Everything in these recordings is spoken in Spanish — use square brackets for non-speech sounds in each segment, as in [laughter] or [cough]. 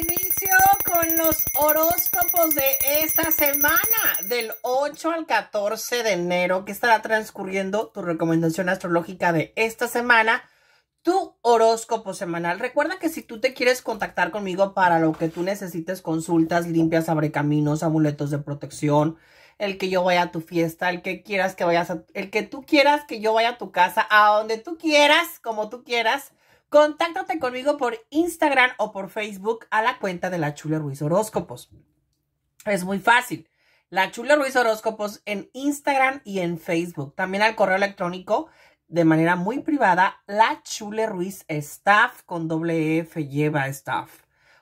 inicio con los horóscopos de esta semana, del 8 al 14 de enero, que estará transcurriendo tu recomendación astrológica de esta semana, tu horóscopo semanal. Recuerda que si tú te quieres contactar conmigo para lo que tú necesites, consultas, limpias, caminos, amuletos de protección, el que yo vaya a tu fiesta, el que quieras que vayas el que tú quieras que yo vaya a tu casa, a donde tú quieras, como tú quieras Contáctate conmigo por Instagram o por Facebook a la cuenta de la Chula Ruiz Horóscopos. Es muy fácil. La Chula Ruiz Horóscopos en Instagram y en Facebook. También al correo electrónico de manera muy privada, la Chule Ruiz Staff con doble F lleva staff.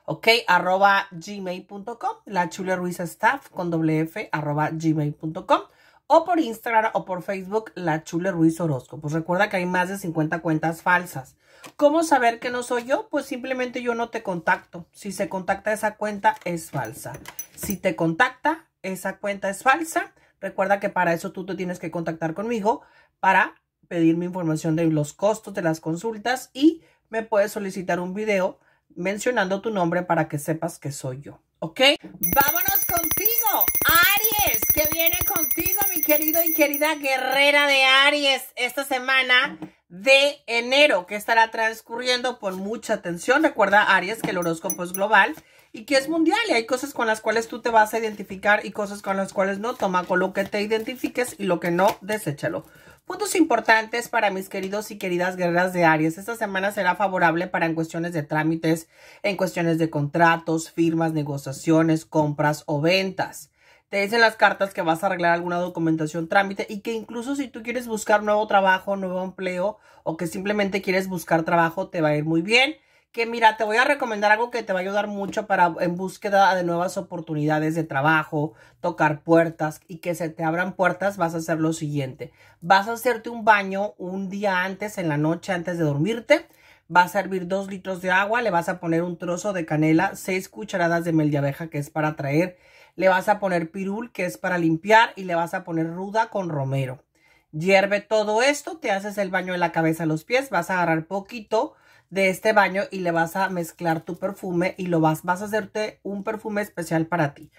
Ok, arroba gmail.com, la Chule Ruiz Staff con doble F arroba gmail.com o por Instagram o por Facebook, la Chula Ruiz Horóscopos. recuerda que hay más de 50 cuentas falsas. ¿Cómo saber que no soy yo? Pues simplemente yo no te contacto. Si se contacta esa cuenta, es falsa. Si te contacta, esa cuenta es falsa. Recuerda que para eso tú te tienes que contactar conmigo para pedirme información de los costos de las consultas y me puedes solicitar un video mencionando tu nombre para que sepas que soy yo. ¿Ok? Vámonos contigo, Aries, que viene contigo, mi querido y querida guerrera de Aries. Esta semana de enero, que estará transcurriendo por mucha atención. Recuerda, Aries, que el horóscopo es global y que es mundial. Y hay cosas con las cuales tú te vas a identificar y cosas con las cuales no. Toma con lo que te identifiques y lo que no, deséchalo. Puntos importantes para mis queridos y queridas guerreras de Aries. Esta semana será favorable para en cuestiones de trámites, en cuestiones de contratos, firmas, negociaciones, compras o ventas. Te dicen las cartas que vas a arreglar alguna documentación trámite y que incluso si tú quieres buscar nuevo trabajo, nuevo empleo o que simplemente quieres buscar trabajo, te va a ir muy bien. Que mira, te voy a recomendar algo que te va a ayudar mucho para en búsqueda de nuevas oportunidades de trabajo, tocar puertas y que se te abran puertas, vas a hacer lo siguiente. Vas a hacerte un baño un día antes, en la noche, antes de dormirte. Vas a hervir dos litros de agua, le vas a poner un trozo de canela, seis cucharadas de mel de abeja, que es para traer le vas a poner pirul, que es para limpiar, y le vas a poner ruda con romero. Hierve todo esto, te haces el baño de la cabeza a los pies, vas a agarrar poquito de este baño y le vas a mezclar tu perfume y lo vas, vas a hacerte un perfume especial para ti.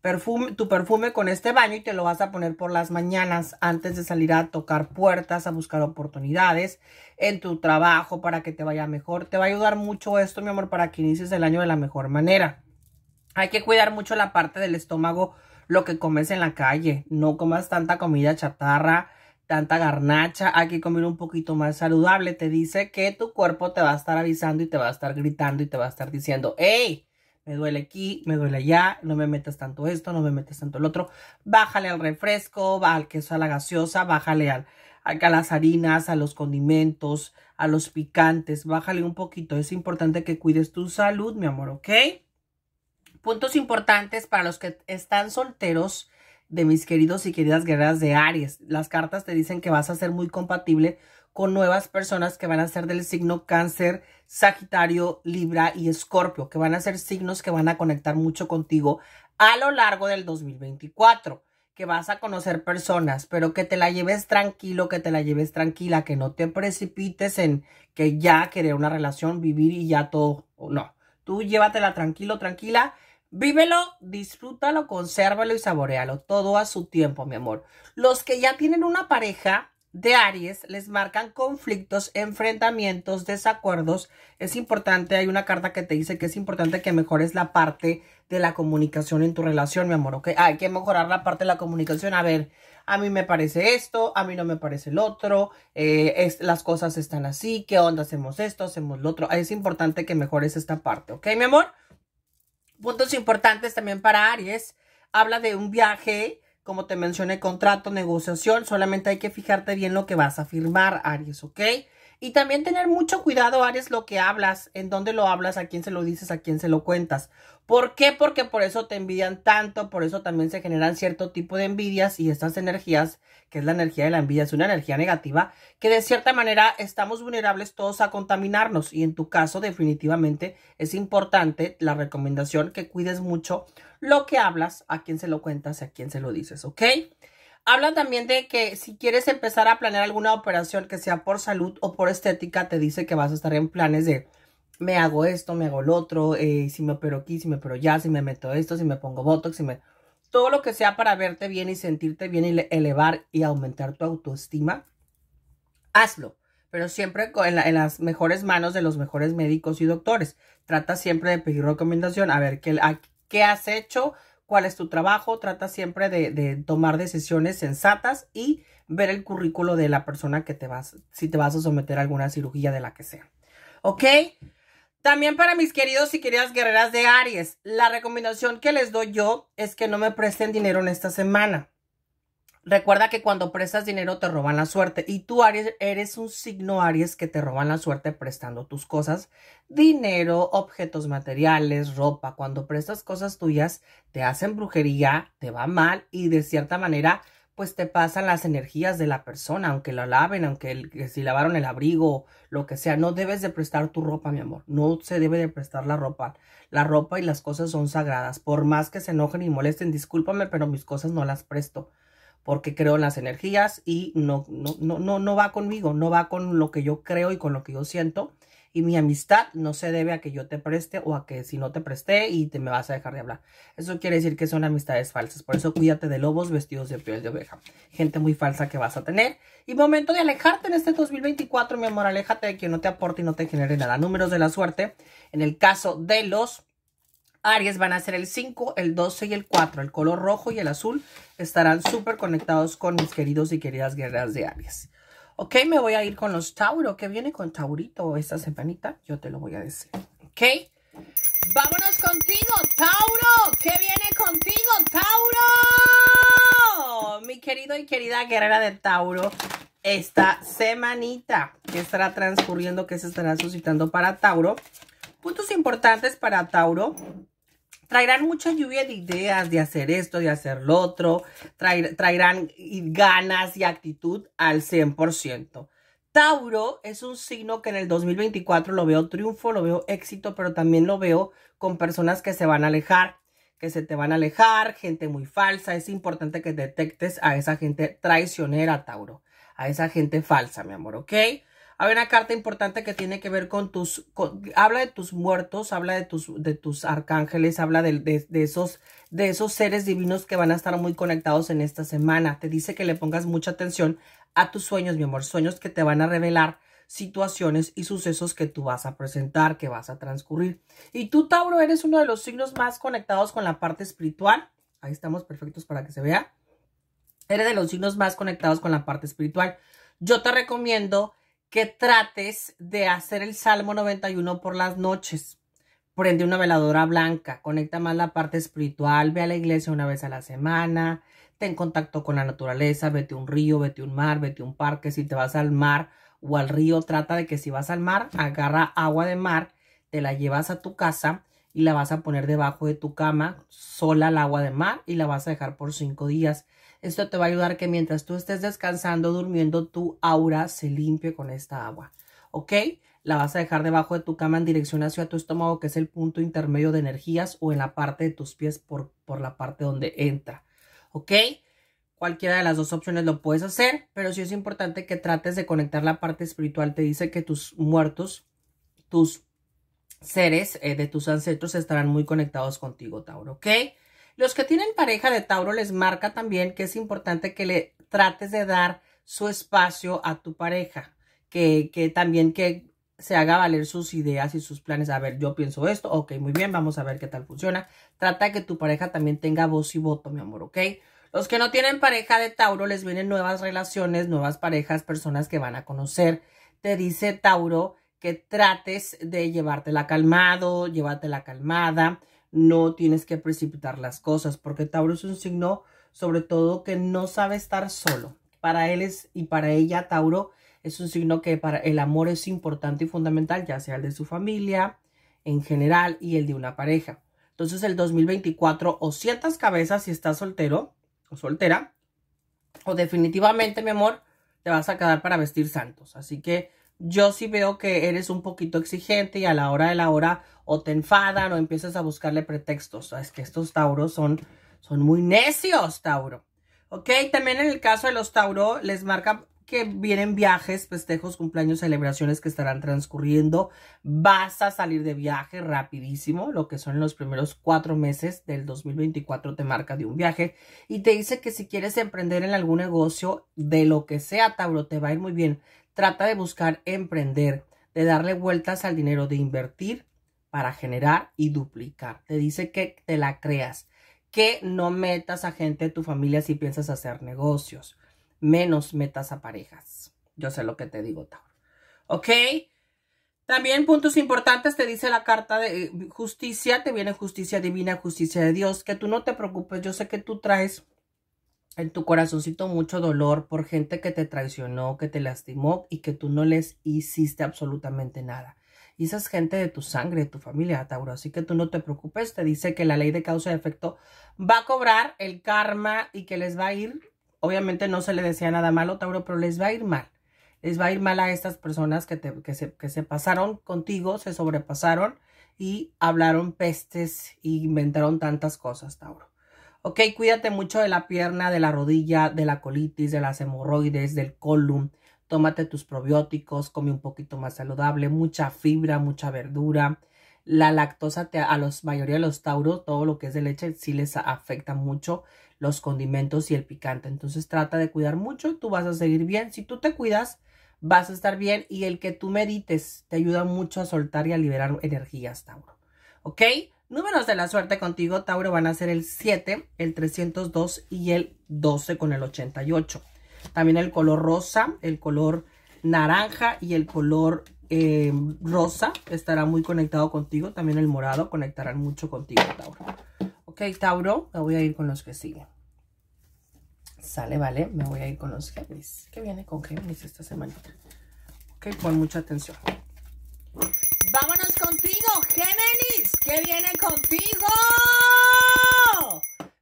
Perfume, tu perfume con este baño y te lo vas a poner por las mañanas antes de salir a tocar puertas, a buscar oportunidades en tu trabajo para que te vaya mejor. Te va a ayudar mucho esto, mi amor, para que inicies el año de la mejor manera. Hay que cuidar mucho la parte del estómago, lo que comes en la calle. No comas tanta comida chatarra, tanta garnacha. Hay que comer un poquito más saludable. Te dice que tu cuerpo te va a estar avisando y te va a estar gritando y te va a estar diciendo, ¡Ey! me duele aquí, me duele allá, no me metas tanto esto, no me metas tanto el otro. Bájale al refresco, al queso, a la gaseosa, bájale a las harinas, a los condimentos, a los picantes, bájale un poquito. Es importante que cuides tu salud, mi amor, ¿ok? puntos importantes para los que están solteros de mis queridos y queridas guerreras de Aries. Las cartas te dicen que vas a ser muy compatible con nuevas personas que van a ser del signo cáncer, Sagitario, Libra y Escorpio, que van a ser signos que van a conectar mucho contigo a lo largo del 2024, que vas a conocer personas, pero que te la lleves tranquilo, que te la lleves tranquila, que no te precipites en que ya querer una relación, vivir y ya todo, no. Tú llévatela tranquilo, tranquila Vívelo, disfrútalo, consérvalo y saborealo todo a su tiempo, mi amor. Los que ya tienen una pareja de Aries les marcan conflictos, enfrentamientos, desacuerdos. Es importante, hay una carta que te dice que es importante que mejores la parte de la comunicación en tu relación, mi amor, Okay, Hay que mejorar la parte de la comunicación. A ver, a mí me parece esto, a mí no me parece el otro, eh, es, las cosas están así, ¿qué onda? Hacemos esto, hacemos lo otro. Es importante que mejores esta parte, ¿ok, mi amor? Puntos importantes también para Aries. Habla de un viaje, como te mencioné, contrato, negociación. Solamente hay que fijarte bien lo que vas a firmar, Aries, ¿ok? Y también tener mucho cuidado, Ares, lo que hablas, en dónde lo hablas, a quién se lo dices, a quién se lo cuentas. ¿Por qué? Porque por eso te envidian tanto, por eso también se generan cierto tipo de envidias y estas energías, que es la energía de la envidia, es una energía negativa, que de cierta manera estamos vulnerables todos a contaminarnos. Y en tu caso, definitivamente, es importante la recomendación que cuides mucho lo que hablas, a quién se lo cuentas, a quién se lo dices, ¿ok? Habla también de que si quieres empezar a planear alguna operación que sea por salud o por estética, te dice que vas a estar en planes de me hago esto, me hago lo otro, eh, si me opero aquí, si me opero ya, si me meto esto, si me pongo botox, si me... Todo lo que sea para verte bien y sentirte bien y elevar y aumentar tu autoestima, hazlo. Pero siempre en, las mejores manos de los mejores médicos y doctores. Trata siempre de pedir recomendación, a ver qué, qué has hecho, cuál es tu trabajo, trata siempre de, tomar decisiones sensatas y ver el currículo de la persona que te vas, si te vas a someter a alguna cirugía de la que sea. ¿Ok? También para mis queridos y queridas guerreras de Aries, la recomendación que les doy yo es que no me presten dinero en esta semana. Recuerda que cuando prestas dinero te roban la suerte y tú Aries eres un signo Aries que te roban la suerte prestando tus cosas, dinero, objetos materiales, ropa. Cuando prestas cosas tuyas te hacen brujería, te va mal y de cierta manera pues te pasan las energías de la persona, aunque la laven, aunque si lavaron el abrigo, lo que sea, no debes de prestar tu ropa, mi amor, no se debe de prestar la ropa. La ropa y las cosas son sagradas, por más que se enojen y molesten, discúlpame, pero mis cosas no las presto porque creo en las energías y no, no, no, no, no va conmigo, no va con lo que yo creo y con lo que yo siento. Y mi amistad no se debe a que yo te preste o a que si no te presté y te me vas a dejar de hablar. Eso quiere decir que son amistades falsas. Por eso cuídate de lobos vestidos de piel de oveja. Gente muy falsa que vas a tener. Y momento de alejarte en este 2024, mi amor. Aléjate de quien no te aporte y no te genere nada. Números de la suerte. En el caso de los Aries van a ser el 5, el 12 y el 4. El color rojo y el azul estarán súper conectados con mis queridos y queridas guerreras de Aries. Ok, me voy a ir con los Tauro. ¿Qué viene con Taurito esta semanita? Yo te lo voy a decir. Ok. Vámonos contigo, Tauro. ¿Qué viene contigo, Tauro? Mi querido y querida guerrera de Tauro, esta semanita ¿Qué estará transcurriendo, ¿Qué se estará suscitando para Tauro. Puntos importantes para Tauro traerán mucha lluvia de ideas de hacer esto, de hacer lo otro, traerán ganas y actitud al 100%. Tauro es un signo que en el 2024 lo veo triunfo, lo veo éxito, pero también lo veo con personas que se van a alejar, que se te van a alejar, gente muy falsa. Es importante que detectes a esa gente traicionera, Tauro, a esa gente falsa, mi amor, ¿ok? Hay una carta importante que tiene que ver con tus... habla de tus muertos, habla de tus, de tus arcángeles, habla de, esos, de esos seres divinos que van a estar muy conectados en esta semana. Te dice que le pongas mucha atención a tus sueños, mi amor. Sueños que te van a revelar situaciones y sucesos que tú vas a presentar, que vas a transcurrir. Y tú, Tauro, eres uno de los signos más conectados con la parte espiritual. Ahí estamos perfectos para que se vea. Eres de los signos más conectados con la parte espiritual. Yo te recomiendo que trates de hacer el Salmo 91 por las noches. Prende una veladora blanca, conecta más la parte espiritual, ve a la iglesia una vez a la semana, ten contacto con la naturaleza, vete a un río, vete a un mar, vete a un parque, si te vas al mar o al río, trata de que si vas al mar, agarra agua de mar, te la llevas a tu casa y la vas a poner debajo de tu cama, sola el agua de mar y la vas a dejar por cinco días esto te va a ayudar que mientras tú estés descansando, durmiendo, tu aura se limpie con esta agua. ¿Ok? La vas a dejar debajo de tu cama en dirección hacia tu estómago, que es el punto intermedio de energías, o en la parte de tus pies por, por la parte donde entra. ¿Ok? Cualquiera de las dos opciones lo puedes hacer, pero sí es importante que trates de conectar la parte espiritual. Te dice que tus muertos, tus seres eh, de tus ancestros estarán muy conectados contigo, Tauro, ¿ok? Los que tienen pareja de Tauro les marca también que es importante que le trates de dar su espacio a tu pareja, que, que también que se haga valer sus ideas y sus planes. A ver, yo pienso esto, ok, muy bien, vamos a ver qué tal funciona. Trata que tu pareja también tenga voz y voto, mi amor, ¿ok? Los que no tienen pareja de Tauro les vienen nuevas relaciones, nuevas parejas, personas que van a conocer. Te dice Tauro que trates de llevártela calmado, llevártela calmada no tienes que precipitar las cosas, porque Tauro es un signo sobre todo que no sabe estar solo. Para él es, y para ella Tauro es un signo que para el amor es importante y fundamental, ya sea el de su familia en general y el de una pareja. Entonces el 2024 o sientas cabezas si estás soltero o soltera, o definitivamente, mi amor, te vas a quedar para vestir santos. Así que yo sí veo que eres un poquito exigente y a la hora de la hora o te enfadan o empiezas a buscarle pretextos. Ah, es que estos Tauros son, son muy necios, Tauro. Ok, también en el caso de los Tauro les marca que vienen viajes, festejos, cumpleaños, celebraciones que estarán transcurriendo. Vas a salir de viaje rapidísimo, lo que son los primeros cuatro meses del 2024 te marca de un viaje y te dice que si quieres emprender en algún negocio de lo que sea, Tauro, te va a ir muy bien. Trata de buscar emprender, de darle vueltas al dinero, de invertir para generar y duplicar. Te dice que te la creas, que no metas a gente de tu familia si piensas hacer negocios, menos metas a parejas. Yo sé lo que te digo, Tauro. ¿Ok? También puntos importantes te dice la carta de eh, justicia, te viene justicia divina, justicia de Dios, que tú no te preocupes, yo sé que tú traes en tu corazoncito mucho dolor por gente que te traicionó, que te lastimó y que tú no les hiciste absolutamente nada. Y esa es gente de tu sangre, de tu familia, Tauro. Así que tú no te preocupes. Te dice que la ley de causa y efecto va a cobrar el karma y que les va a ir. Obviamente no se le decía nada malo, Tauro, pero les va a ir mal. Les va a ir mal a estas personas que, que, se, pasaron contigo, se sobrepasaron y hablaron pestes e inventaron tantas cosas, Tauro. Ok, cuídate mucho de la pierna, de la rodilla, de la colitis, de las hemorroides, del colon, tómate tus probióticos, come un poquito más saludable, mucha fibra, mucha verdura. La lactosa te, a la mayoría de los tauros, todo lo que es de leche, sí les afecta mucho los condimentos y el picante. Entonces trata de cuidar mucho, tú vas a seguir bien. Si tú te cuidas, vas a estar bien y el que tú medites te ayuda mucho a soltar y a liberar energías, Tauro. ¿Ok? Números de la suerte contigo, Tauro, van a ser el 7, el 302 y el 12 con el 88. También el color rosa, el color naranja y el color eh, rosa estará muy conectado contigo. También el morado conectarán mucho contigo, Tauro. Ok, Tauro, me voy a ir con los que siguen. Sale, vale, me voy a ir con los Géminis. ¿Qué viene con Géminis esta semanita? Ok, con mucha atención. Vámonos contigo, Géminis. ¿Qué viene contigo?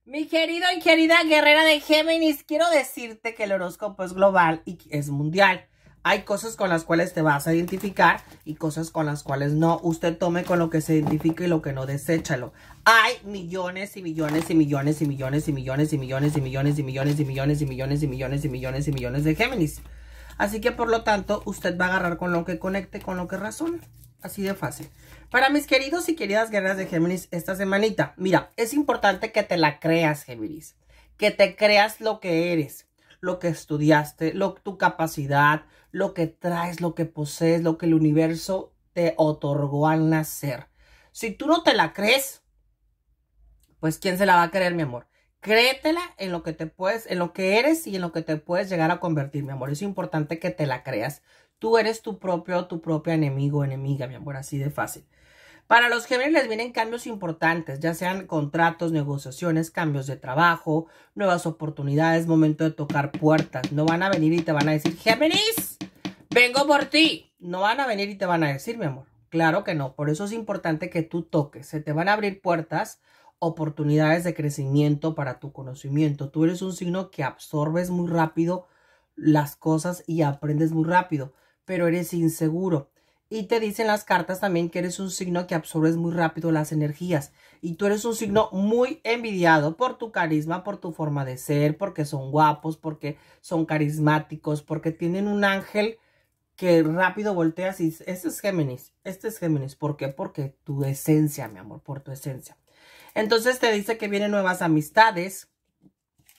Mi querido y querida guerrera de Géminis, quiero decirte que el horóscopo es global y es mundial. Hay cosas con las cuales te vas a identificar y cosas con las cuales no. Usted tome con lo que se identifica y lo que no, deséchalo. Hay millones y millones y millones y millones y millones y millones y millones y millones y millones y millones y millones y millones y millones de Géminis. Así que, por lo tanto, usted va a agarrar con lo que conecte, con lo que razona. Así de fácil. Para mis queridos y queridas guerras de Géminis esta semanita, mira, es importante que te la creas, Géminis. Que te creas lo que eres, lo que estudiaste, lo, tu capacidad, lo que traes, lo que posees, lo que el universo te otorgó al nacer. Si tú no te la crees, pues ¿quién se la va a creer, mi amor? Créetela en lo que te puedes, en lo que eres y en lo que te puedes llegar a convertir, mi amor. Es importante que te la creas. Tú eres tu propio, tu propio enemigo, enemiga, mi amor, así de fácil. Para los Géminis les vienen cambios importantes, ya sean contratos, negociaciones, cambios de trabajo, nuevas oportunidades, momento de tocar puertas. No van a venir y te van a decir, Géminis, vengo por ti. No van a venir y te van a decir, mi amor. Claro que no, por eso es importante que tú toques. Se te van a abrir puertas, oportunidades de crecimiento para tu conocimiento. Tú eres un signo que absorbes muy rápido las cosas y aprendes muy rápido pero eres inseguro. Y te dicen las cartas también que eres un signo que absorbes muy rápido las energías. Y tú eres un signo muy envidiado por tu carisma, por tu forma de ser, porque son guapos, porque son carismáticos, porque tienen un ángel que rápido volteas y este es Géminis, este es Géminis. ¿Por qué? Porque tu esencia, mi amor, por tu esencia. Entonces te dice que vienen nuevas amistades.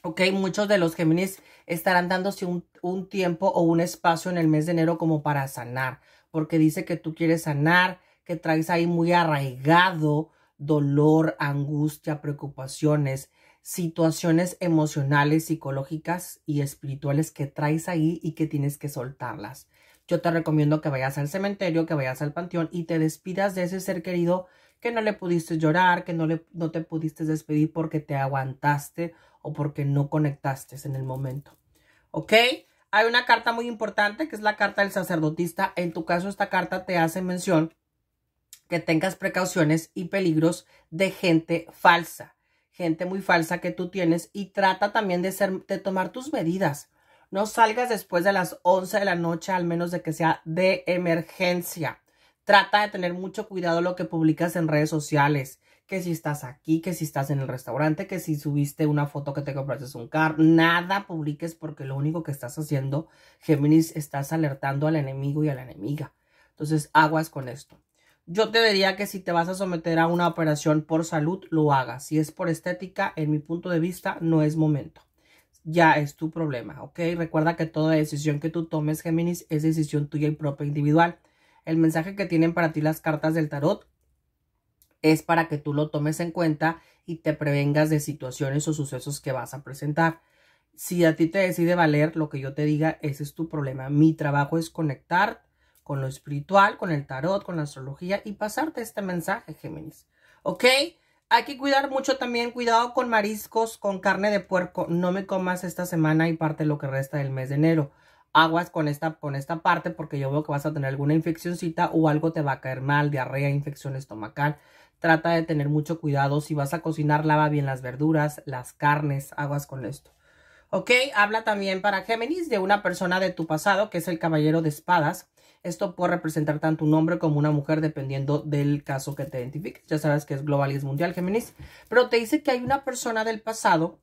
Ok, muchos de los Géminis estarán dándose un, un tiempo o un espacio en el mes de enero como para sanar, porque dice que tú quieres sanar, que traes ahí muy arraigado dolor, angustia, preocupaciones, situaciones emocionales, psicológicas y espirituales que traes ahí y que tienes que soltarlas. Yo te recomiendo que vayas al cementerio, que vayas al panteón y te despidas de ese ser querido que no le pudiste llorar, que no, le, no te pudiste despedir porque te aguantaste o porque no conectaste en el momento. ¿Ok? Hay una carta muy importante que es la carta del sacerdotista. En tu caso, esta carta te hace mención que tengas precauciones y peligros de gente falsa, gente muy falsa que tú tienes y trata también de, ser, de tomar tus medidas. No salgas después de las 11 de la noche, al menos de que sea de emergencia. Trata de tener mucho cuidado lo que publicas en redes sociales. Que si estás aquí, que si estás en el restaurante, que si subiste una foto que te compraste un car. nada publiques porque lo único que estás haciendo, Géminis, estás alertando al enemigo y a la enemiga. Entonces, aguas con esto. Yo te diría que si te vas a someter a una operación por salud, lo hagas. Si es por estética, en mi punto de vista, no es momento. Ya es tu problema, ¿ok? Recuerda que toda decisión que tú tomes, Géminis, es decisión tuya y propia individual. El mensaje que tienen para ti las cartas del tarot es para que tú lo tomes en cuenta y te prevengas de situaciones o sucesos que vas a presentar. Si a ti te decide valer lo que yo te diga, ese es tu problema. Mi trabajo es conectar con lo espiritual, con el tarot, con la astrología y pasarte este mensaje, Géminis. ¿Ok? Hay que cuidar mucho también, cuidado con mariscos, con carne de puerco. No me comas esta semana y parte lo que resta del mes de enero aguas con esta, con esta parte porque yo veo que vas a tener alguna infeccióncita o algo te va a caer mal, diarrea, infección estomacal. Trata de tener mucho cuidado. Si vas a cocinar, lava bien las verduras, las carnes, aguas con esto. Ok, habla también para Géminis de una persona de tu pasado que es el caballero de espadas. Esto puede representar tanto un hombre como una mujer dependiendo del caso que te identifiques. Ya sabes que es global y es mundial, Géminis. Pero te dice que hay una persona del pasado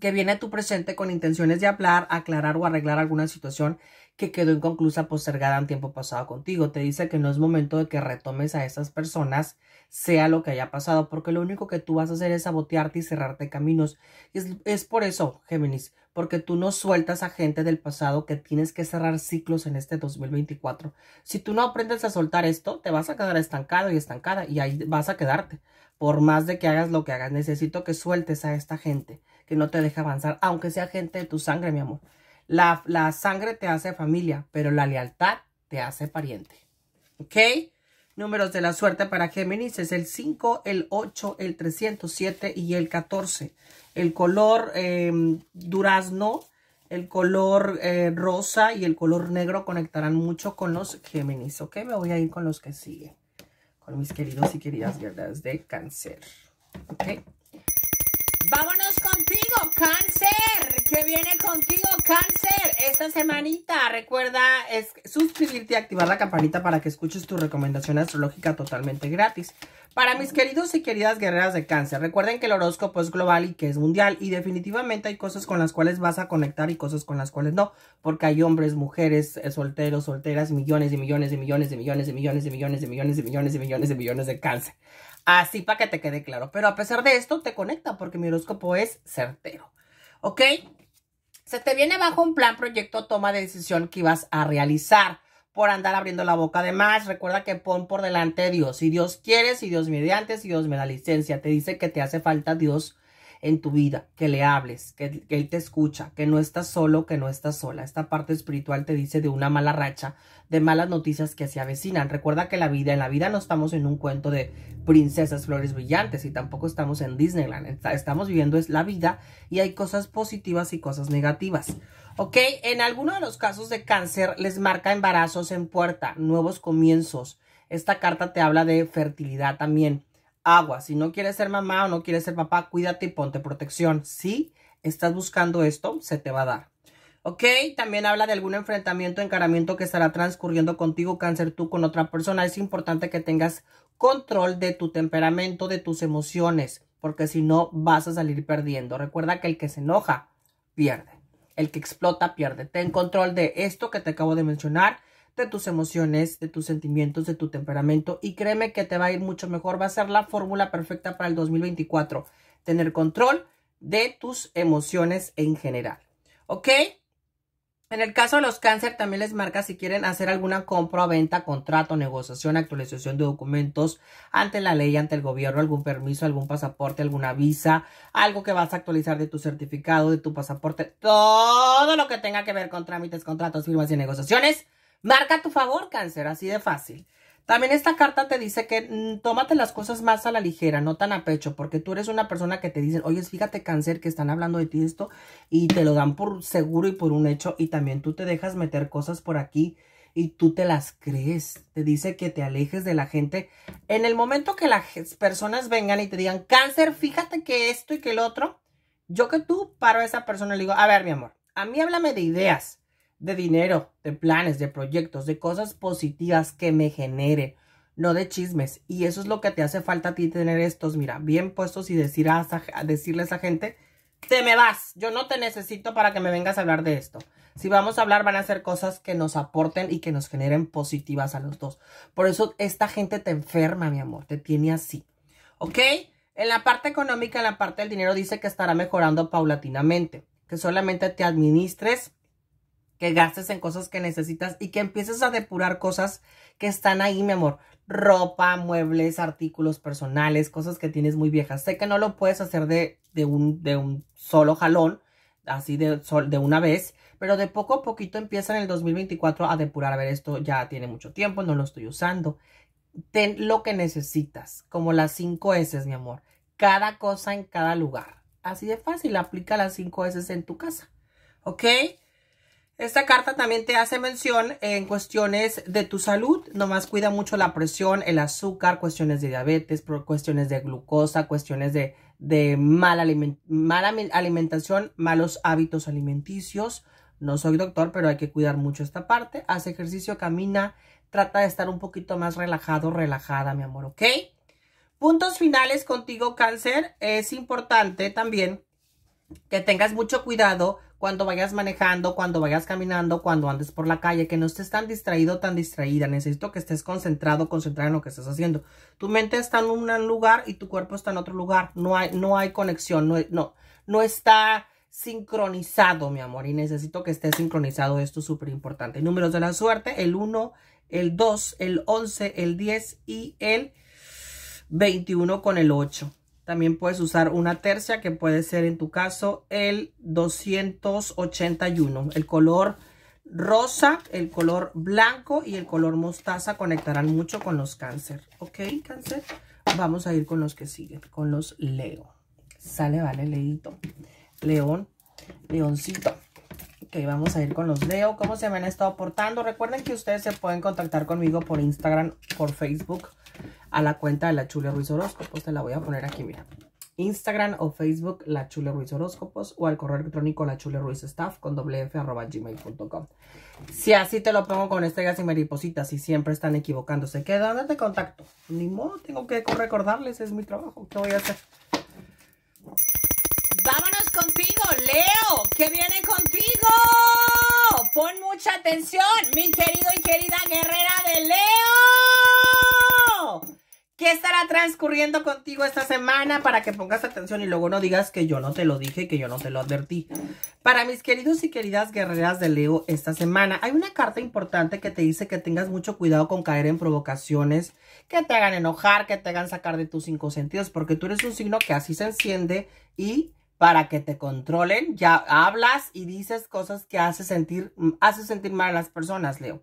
que viene a tu presente con intenciones de hablar, aclarar o arreglar alguna situación que quedó inconclusa, postergada en tiempo pasado contigo. Te dice que no es momento de que retomes a esas personas, sea lo que haya pasado, porque lo único que tú vas a hacer es sabotearte y cerrarte caminos. Es, es por eso, Géminis, porque tú no sueltas a gente del pasado que tienes que cerrar ciclos en este 2024. Si tú no aprendes a soltar esto, te vas a quedar estancado y estancada y ahí vas a quedarte. Por más de que hagas lo que hagas, necesito que sueltes a esta gente que no te deja avanzar, aunque sea gente de tu sangre, mi amor. La, sangre te hace familia, pero la lealtad te hace pariente. ¿Ok? Números de la suerte para Géminis es el 5, el 8, el 307 y el 14. El color em, durazno, el color eh, rosa y el color negro conectarán mucho con los Géminis. ¿Ok? Me voy a ir con los que siguen. Con mis queridos y queridas verdades de cáncer. ¿Ok? Vámonos cáncer, que viene contigo cáncer esta semanita. Recuerda es, suscribirte y activar la campanita para que escuches tu recomendación astrológica totalmente gratis. Para mis queridos y queridas guerreras de cáncer, recuerden que el horóscopo es global y que es mundial y definitivamente hay cosas con las cuales vas a conectar y cosas con las cuales no, porque hay hombres, mujeres, eh, solteros, solteras, millones y millones y millones de millones y millones y millones de millones y millones y millones de millones de cáncer. Así para que te quede claro. Pero a pesar de esto, te conecta porque mi horóscopo es certero. ¿Ok? Se te viene bajo un plan, proyecto, toma de decisión que ibas a realizar por andar abriendo la boca. Además, recuerda que pon por delante Dios. Si Dios quiere, si Dios me antes, si Dios me da licencia, te dice que te hace falta Dios en tu vida, que le hables, que Él te escucha, que no estás solo, que no estás sola. Esta parte espiritual te dice de una mala racha de malas noticias que se avecinan. Recuerda que la vida, en la vida no estamos en un cuento de princesas, flores brillantes y tampoco estamos en Disneyland. Estamos viviendo es la vida y hay cosas positivas y cosas negativas. Ok, en alguno de los casos de cáncer les marca embarazos en puerta, nuevos comienzos. Esta carta te habla de fertilidad también. Agua, si no quieres ser mamá o no quieres ser papá, cuídate y ponte protección. Si estás buscando esto, se te va a dar. ¿ok? También habla de algún enfrentamiento, encaramiento que estará transcurriendo contigo, cáncer, tú con otra persona. Es importante que tengas control de tu temperamento, de tus emociones, porque si no vas a salir perdiendo. Recuerda que el que se enoja, pierde. El que explota, pierde. Ten control de esto que te acabo de mencionar, de tus emociones, de tus sentimientos, de tu temperamento y créeme que te va a ir mucho mejor. Va a ser la fórmula perfecta para el 2024. Tener control de tus emociones en general. ¿Ok? En el caso de los cáncer también les marca si quieren hacer alguna compra venta, contrato, negociación, actualización de documentos ante la ley, ante el gobierno, algún permiso, algún pasaporte, alguna visa, algo que vas a actualizar de tu certificado, de tu pasaporte, todo lo que tenga que ver con trámites, contratos, firmas y negociaciones, marca a tu favor cáncer, así de fácil. También esta carta te dice que mm, tómate las cosas más a la ligera, no tan a pecho, porque tú eres una persona que te dicen, oye, fíjate cáncer que están hablando de ti esto y te lo dan por seguro y por un hecho y también tú te dejas meter cosas por aquí y tú te las crees. Te dice que te alejes de la gente. En el momento que las personas vengan y te digan, cáncer, fíjate que esto y que el otro, yo que tú paro a esa persona y le digo, a ver, mi amor, a mí háblame de ideas de dinero, de planes, de proyectos, de cosas positivas que me genere. no de chismes. Y eso es lo que te hace falta a ti tener estos, mira, bien puestos y decir a, decirle a esa gente, te me vas, yo no te necesito para que me vengas a hablar de esto. Si vamos a hablar, van a ser cosas que nos aporten y que nos generen positivas a los dos. Por eso esta gente te enferma, mi amor, te tiene así. ¿Ok? En la parte económica, en la parte del dinero, dice que estará mejorando paulatinamente. Que solamente te administres que gastes en cosas que necesitas y que empieces a depurar cosas que están ahí, mi amor. Ropa, muebles, artículos personales, cosas que tienes muy viejas. Sé que no lo puedes hacer de, de, un, de un solo jalón, así de, de una vez, pero de poco a poquito empieza en el 2024 a depurar. A ver, esto ya tiene mucho tiempo, no lo estoy usando. Ten lo que necesitas, como las cinco S, mi amor. Cada cosa en cada lugar. Así de fácil, aplica las cinco S en tu casa. ¿Ok? Esta carta también te hace mención en cuestiones de tu salud, nomás cuida mucho la presión, el azúcar, cuestiones de diabetes, cuestiones de glucosa, cuestiones de, mala, mala alimentación, malos hábitos alimenticios. No soy doctor, pero hay que cuidar mucho esta parte. Haz ejercicio, camina, trata de estar un poquito más relajado, relajada, mi amor, ¿ok? Puntos finales contigo, cáncer. Es importante también que tengas mucho cuidado cuando vayas manejando, cuando vayas caminando, cuando andes por la calle, que no estés tan distraído, tan distraída. Necesito que estés concentrado, concentrado en lo que estás haciendo. Tu mente está en un lugar y tu cuerpo está en otro lugar. No hay, no hay conexión, no, no, está sincronizado, mi amor. Y necesito que estés sincronizado. Esto es súper importante. Números de la suerte, el 1, el 2, el 11, el 10 y el 21 con el 8. También puedes usar una tercia que puede ser en tu caso el 281. El color rosa, el color blanco y el color mostaza conectarán mucho con los cáncer. ¿Ok, cáncer? Vamos a ir con los que siguen, con los Leo. Sale, vale, Leito. León, Leoncito. Ok, vamos a ir con los Leo. ¿Cómo se me han estado portando? Recuerden que ustedes se pueden contactar conmigo por Instagram, por Facebook, a la cuenta de la Chule Ruiz Horóscopos. Te la voy a poner aquí, mira. Instagram o Facebook, la Chule Ruiz Horóscopos, o al correo electrónico la Chule Ruiz Staff con doble arroba gmail.com. Si así te lo pongo con estrellas y maripositas y siempre están equivocándose, ¿qué? ¿Dónde contacto? Ni modo, tengo que recordarles, es mi trabajo, ¿qué voy a hacer? Vámonos contigo, Leo, que viene contigo. Pon mucha atención, mi querido y querida guerrera de Leo. ¿Qué estará transcurriendo contigo esta semana para que pongas atención y luego no digas que yo no te lo dije, que yo no te lo advertí? Para mis queridos y queridas guerreras de Leo esta semana, hay una carta importante que te dice que tengas mucho cuidado con caer en provocaciones, que te hagan enojar, que te hagan sacar de tus cinco sentidos, porque tú eres un signo que así se enciende y para que te controlen, ya hablas y dices cosas que hace sentir, hace sentir mal a las personas, Leo.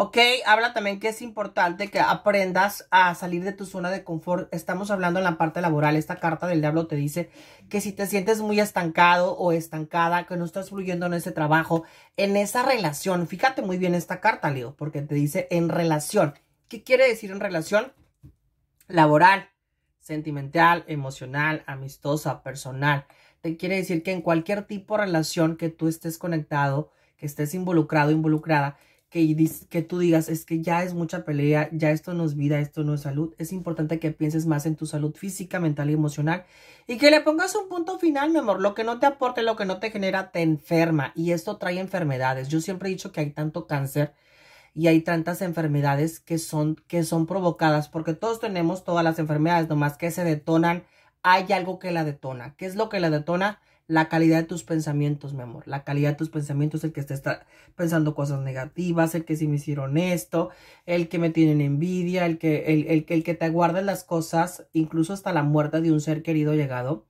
¿ok? Habla también que es importante que aprendas a salir de tu zona de confort. Estamos hablando en la parte laboral. Esta carta del diablo te dice que si te sientes muy estancado o estancada, que no estás fluyendo en ese trabajo, en esa relación, fíjate muy bien esta carta, Leo, porque te dice en relación. ¿Qué quiere decir en relación? Laboral, sentimental, emocional, amistosa, personal. Te quiere decir que en cualquier tipo de relación que tú estés conectado, que estés involucrado, involucrada, que, tú digas, es que ya es mucha pelea, ya esto no es vida, esto no es salud. Es importante que pienses más en tu salud física, mental y emocional y que le pongas un punto final, mi amor. Lo que no te aporte, lo que no te genera, te enferma y esto trae enfermedades. Yo siempre he dicho que hay tanto cáncer y hay tantas enfermedades que son, que son provocadas porque todos tenemos todas las enfermedades, nomás que se detonan. Hay algo que la detona. ¿Qué es lo que la detona? la calidad de tus pensamientos, mi amor. La calidad de tus pensamientos, el que está pensando cosas negativas, el que si me hicieron esto, el que me tienen envidia, el que, el, el, que te aguarda las cosas, incluso hasta la muerte de un ser querido llegado.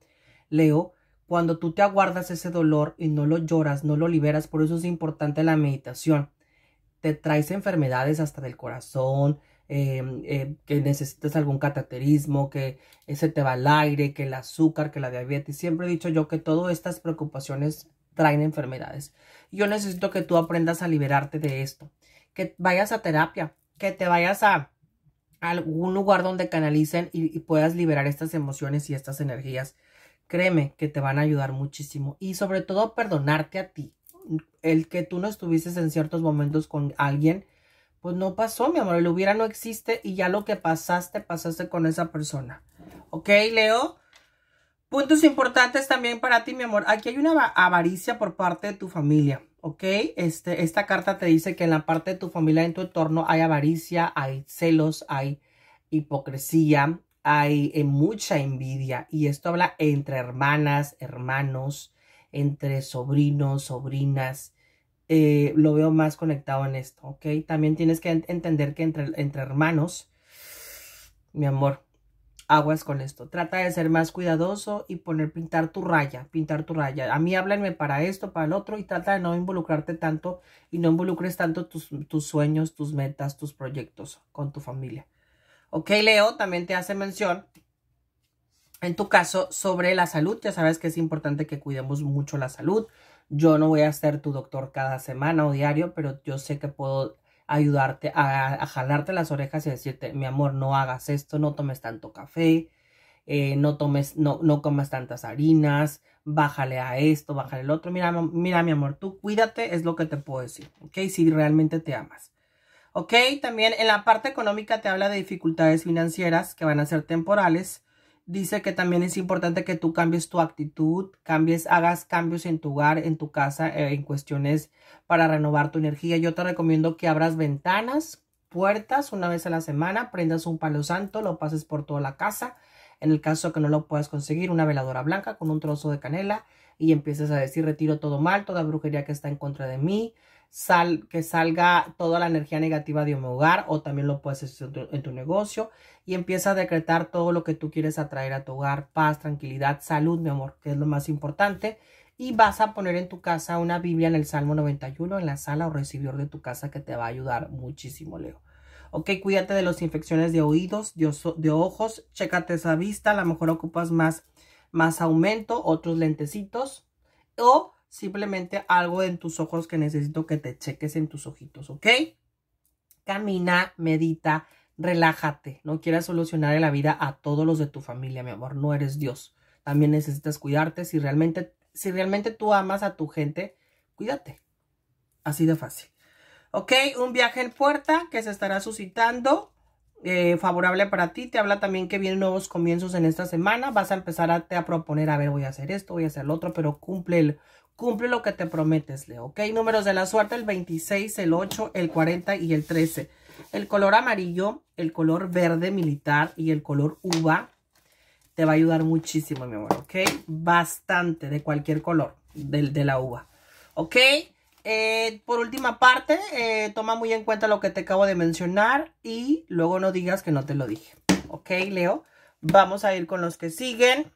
Leo, cuando tú te aguardas ese dolor y no lo lloras, no lo liberas, por eso es importante la meditación. Te traes enfermedades hasta del corazón, Em, em, que necesitas algún cataterismo, que se te va el aire, que el azúcar, que la diabetes. Siempre he dicho yo que todas estas preocupaciones traen enfermedades. Yo necesito que tú aprendas a liberarte de esto, que vayas a terapia, que te vayas a, algún lugar donde canalicen y, y puedas liberar estas emociones y estas energías. Créeme que te van a ayudar muchísimo y sobre todo perdonarte a ti. El que tú no estuvieses en ciertos momentos con alguien pues no pasó, mi amor. El hubiera no existe y ya lo que pasaste, pasaste con esa persona. ¿Ok, Leo? Puntos importantes también para ti, mi amor. Aquí hay una avaricia por parte de tu familia. ¿ok? Este, esta carta te dice que en la parte de tu familia, en tu entorno, hay avaricia, hay celos, hay hipocresía, hay eh, mucha envidia. Y esto habla entre hermanas, hermanos, entre sobrinos, sobrinas. Eh, lo veo más conectado en esto, ¿ok? También tienes que entender que entre, entre hermanos, mi amor, aguas con esto. Trata de ser más cuidadoso y poner, pintar tu raya, pintar tu raya. A mí háblenme para esto, para el otro y trata de no involucrarte tanto y no involucres tanto tus, tus sueños, tus metas, tus proyectos con tu familia. Ok, Leo, también te hace mención, en tu caso, sobre la salud. Ya sabes que es importante que cuidemos mucho la salud. Yo no voy a ser tu doctor cada semana o diario, pero yo sé que puedo ayudarte a, jalarte las orejas y decirte, mi amor, no hagas esto, no tomes tanto café, eh, no tomes, no, no comas tantas harinas, bájale a esto, bájale al otro. Mira, mira, mi amor, tú cuídate, es lo que te puedo decir, ¿ok? Si realmente te amas. ¿Ok? También en la parte económica te habla de dificultades financieras que van a ser temporales dice que también es importante que tú cambies tu actitud, cambies, hagas cambios en tu hogar, en tu casa, eh, en cuestiones para renovar tu energía. Yo te recomiendo que abras ventanas, puertas una vez a la semana, prendas un palo santo, lo pases por toda la casa. En el caso que no lo puedas conseguir, una veladora blanca con un trozo de canela y empiezas a decir retiro todo mal, toda brujería que está en contra de mí, sal, que salga toda la energía negativa de un hogar o también lo puedes hacer en tu, negocio y empieza a decretar todo lo que tú quieres atraer a tu hogar, paz, tranquilidad, salud, mi amor, que es lo más importante. Y vas a poner en tu casa una Biblia en el Salmo 91, en la sala o recibidor de tu casa que te va a ayudar muchísimo, Leo. Ok, cuídate de las infecciones de oídos, de, ojos, chécate esa vista, a lo mejor ocupas más, más aumento, otros lentecitos o Simplemente algo en tus ojos que necesito que te cheques en tus ojitos, ¿ok? Camina, medita, relájate. No quieras solucionar la vida a todos los de tu familia, mi amor. No eres Dios. También necesitas cuidarte. Si realmente, si realmente tú amas a tu gente, cuídate. Así de fácil. ¿Ok? Un viaje en puerta que se estará suscitando. Eh, favorable para ti. Te habla también que vienen nuevos comienzos en esta semana. Vas a empezar a, te a proponer, a ver, voy a hacer esto, voy a hacer lo otro, pero cumple el Cumple lo que te prometes, Leo, ¿ok? Números de la suerte, el 26, el 8, el 40 y el 13. El color amarillo, el color verde militar y el color uva te va a ayudar muchísimo, mi amor, ¿ok? Bastante, de cualquier color, del, de la uva, ¿ok? Eh, por última parte, eh, toma muy en cuenta lo que te acabo de mencionar y luego no digas que no te lo dije, ¿ok, Leo? Vamos a ir con los que siguen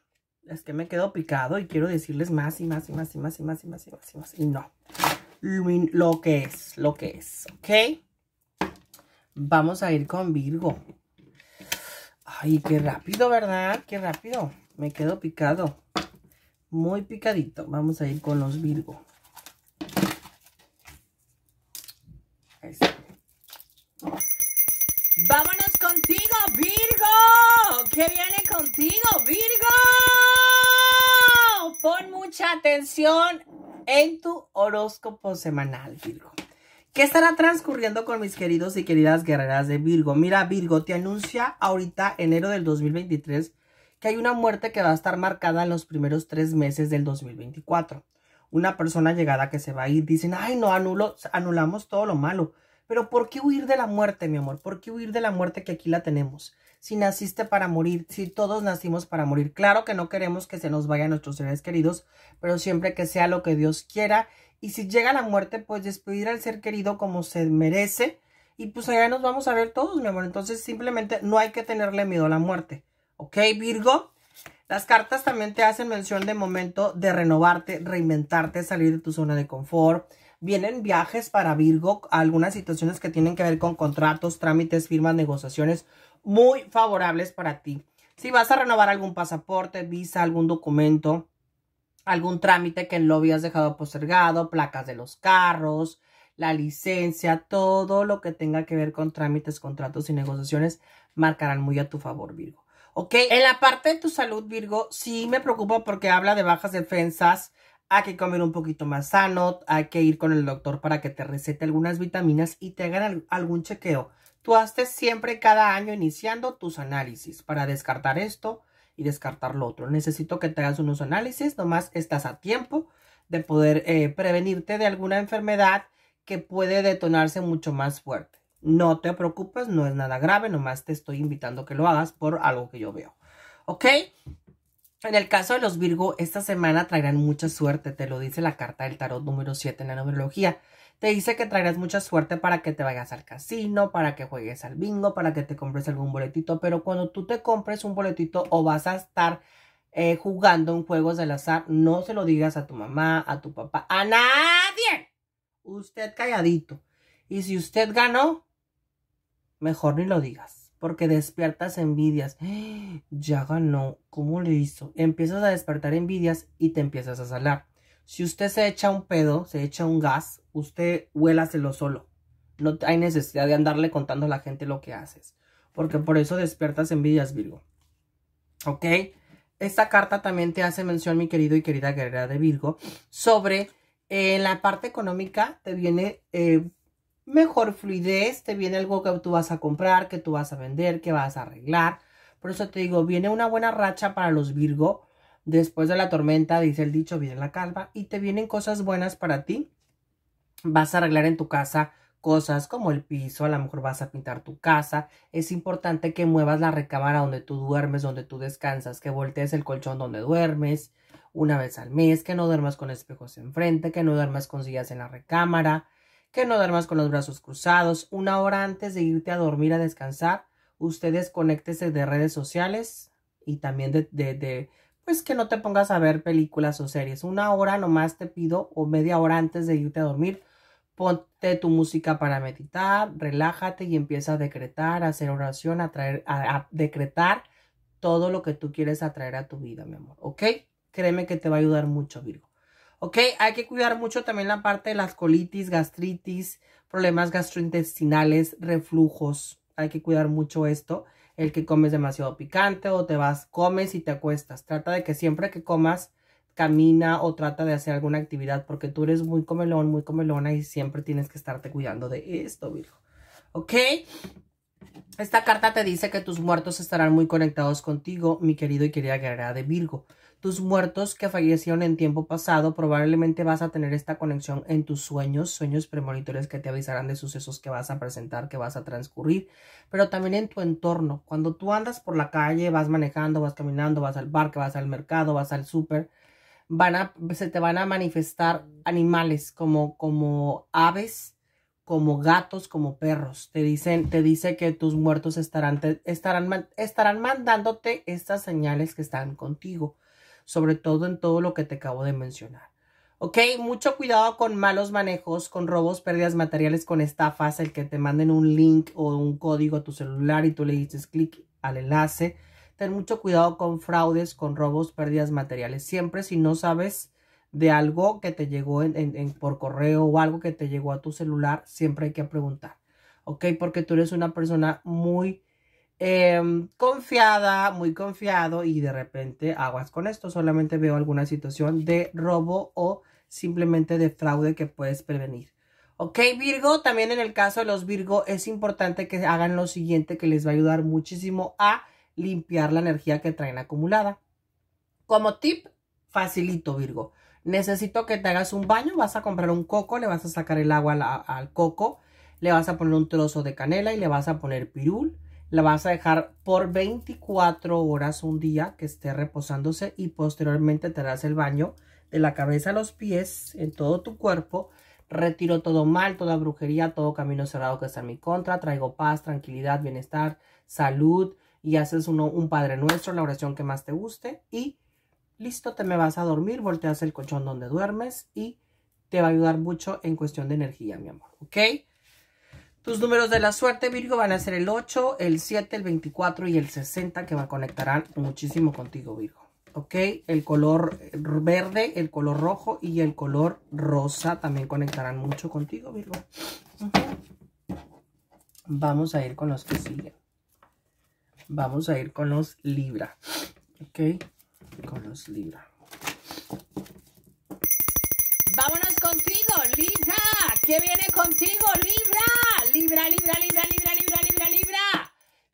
es que me quedo picado y quiero decirles más y más y más y más y más y más y más y más. Y no. Lo que es, lo que es, ¿ok? Vamos a ir con Virgo. Ay, qué rápido, ¿verdad? Qué rápido. Me quedo picado. Muy picadito. Vamos a ir con los Virgo. Vámonos contigo, Virgo. ¿Qué viene contigo, Virgo? Pon mucha atención en tu horóscopo semanal, Virgo. ¿Qué estará transcurriendo con mis queridos y queridas guerreras de Virgo? Mira, Virgo, te anuncia ahorita, enero del 2023, que hay una muerte que va a estar marcada en los primeros tres meses del 2024. Una persona llegada que se va a ir, dicen, ay, no, anulamos todo lo malo. Pero ¿por qué huir de la muerte, mi amor? ¿Por qué huir de la muerte que aquí la tenemos? Si naciste para morir, si todos nacimos para morir. Claro que no queremos que se nos vayan nuestros seres queridos, pero siempre que sea lo que Dios quiera. Y si llega la muerte, pues despedir al ser querido como se merece. Y pues allá nos vamos a ver todos, mi amor. Entonces simplemente no hay que tenerle miedo a la muerte. ¿Ok, Virgo? Las cartas también te hacen mención de momento de renovarte, reinventarte, salir de tu zona de confort, Vienen viajes para Virgo, algunas situaciones que tienen que ver con contratos, trámites, firmas, negociaciones muy favorables para ti. Si vas a renovar algún pasaporte, visa, algún documento, algún trámite que lo has dejado postergado, placas de los carros, la licencia, todo lo que tenga que ver con trámites, contratos y negociaciones marcarán muy a tu favor, Virgo. ¿Ok? En la parte de tu salud, Virgo, sí me preocupa porque habla de bajas defensas, hay que comer un poquito más sano, hay que ir con el doctor para que te recete algunas vitaminas y te hagan algún chequeo. Tú haces siempre cada año iniciando tus análisis para descartar esto y descartar lo otro. Necesito que te hagas unos análisis, nomás estás a tiempo de poder eh, prevenirte de alguna enfermedad que puede detonarse mucho más fuerte. No te preocupes, no es nada grave, nomás te estoy invitando que lo hagas por algo que yo veo. ¿Ok? En el caso de los Virgo, esta semana traerán mucha suerte, te lo dice la carta del tarot número 7 en la numerología. Te dice que traerás mucha suerte para que te vayas al casino, para que juegues al bingo, para que te compres algún boletito, pero cuando tú te compres un boletito o vas a estar eh, jugando en juegos del azar, no se lo digas a tu mamá, a tu papá, a nadie. Usted calladito. Y si usted ganó, mejor ni lo digas porque despiertas envidias. [gasps] Ya ganó, ¿cómo le hizo? Empiezas a despertar envidias y te empiezas a salar. Si usted se echa un pedo, se echa un gas, usted huélaselo solo. No hay necesidad de andarle contando a la gente lo que haces. Porque por eso despiertas envidias, Virgo. ¿Ok? Esta carta también te hace mención, mi querido y querida guerrera de Virgo, sobre eh, la parte económica te viene eh, mejor fluidez, te viene algo que tú vas a comprar, que tú vas a vender, que vas a arreglar. Por eso te digo, viene una buena racha para los Virgo. Después de la tormenta, dice el dicho, viene la calva y te vienen cosas buenas para ti. Vas a arreglar en tu casa cosas como el piso, a lo mejor vas a pintar tu casa. Es importante que muevas la recámara donde tú duermes, donde tú descansas, que voltees el colchón donde duermes una vez al mes, que no duermas con espejos enfrente, que no duermas con sillas en la recámara, que no duermas con los brazos cruzados. Una hora antes de irte a dormir a descansar, ustedes conéctese de redes sociales y también de, pues que no te pongas a ver películas o series. Una hora nomás te pido o media hora antes de irte a dormir, ponte tu música para meditar, relájate y empieza a decretar, a hacer oración, a, traer, a decretar todo lo que tú quieres atraer a tu vida, mi amor. ¿Ok? Créeme que te va a ayudar mucho, Virgo. ¿Ok? Hay que cuidar mucho también la parte de las colitis, gastritis, problemas gastrointestinales, reflujos. Hay que cuidar mucho esto. El que comes demasiado picante o te vas, comes y te acuestas. Trata de que siempre que comas, camina o trata de hacer alguna actividad porque tú eres muy comelón, muy comelona y siempre tienes que estarte cuidando de esto, Virgo. ¿Ok? Esta carta te dice que tus muertos estarán muy conectados contigo, mi querido y querida guerrera de Virgo tus muertos que fallecieron en tiempo pasado, probablemente vas a tener esta conexión en tus sueños, sueños premonitorios que te avisarán de sucesos que vas a presentar, que vas a transcurrir, pero también en tu entorno. Cuando tú andas por la calle, vas manejando, vas caminando, vas al parque, vas al mercado, vas al súper, se te van a manifestar animales como, como aves, como gatos, como perros. Te dicen, te dice que tus muertos estarán, estarán, estarán mandándote estas señales que están contigo sobre todo en todo lo que te acabo de mencionar. Ok, mucho cuidado con malos manejos, con robos, pérdidas materiales, con estafas, el que te manden un link o un código a tu celular y tú le dices clic al enlace. Ten mucho cuidado con fraudes, con robos, pérdidas materiales. Siempre si no sabes de algo que te llegó en, por correo o algo que te llegó a tu celular, siempre hay que preguntar. ¿ok? Porque tú eres una persona muy Em, confiada, muy confiado y de repente aguas con esto. Solamente veo alguna situación de robo o simplemente de fraude que puedes prevenir. Ok, Virgo, también en el caso de los Virgo es importante que hagan lo siguiente que les va a ayudar muchísimo a limpiar la energía que traen acumulada. Como tip, facilito Virgo. Necesito que te hagas un baño, vas a comprar un coco, le vas a sacar el agua al coco, le vas a poner un trozo de canela y le vas a poner pirul la vas a dejar por 24 horas un día que esté reposándose y posteriormente te das el baño de la cabeza a los pies en todo tu cuerpo. Retiro todo mal, toda brujería, todo camino cerrado que está en mi contra. Traigo paz, tranquilidad, bienestar, salud y haces uno, un Padre Nuestro, la oración que más te guste y listo, te me vas a dormir, volteas el colchón donde duermes y te va a ayudar mucho en cuestión de energía, mi amor, ¿ok? Tus números de la suerte, Virgo, van a ser el 8, el 7, el 24 y el 60, que me conectarán muchísimo contigo, Virgo. ¿Ok? El color verde, el color rojo y el color rosa también conectarán mucho contigo, Virgo. Vamos a ir con los que siguen. Vamos a ir con los Libra. ¿Ok? Con los Libra. ¡Vámonos contigo, Libra! ¿Qué viene contigo, Libra? Libra, Libra, Libra, Libra, Libra, Libra, Libra.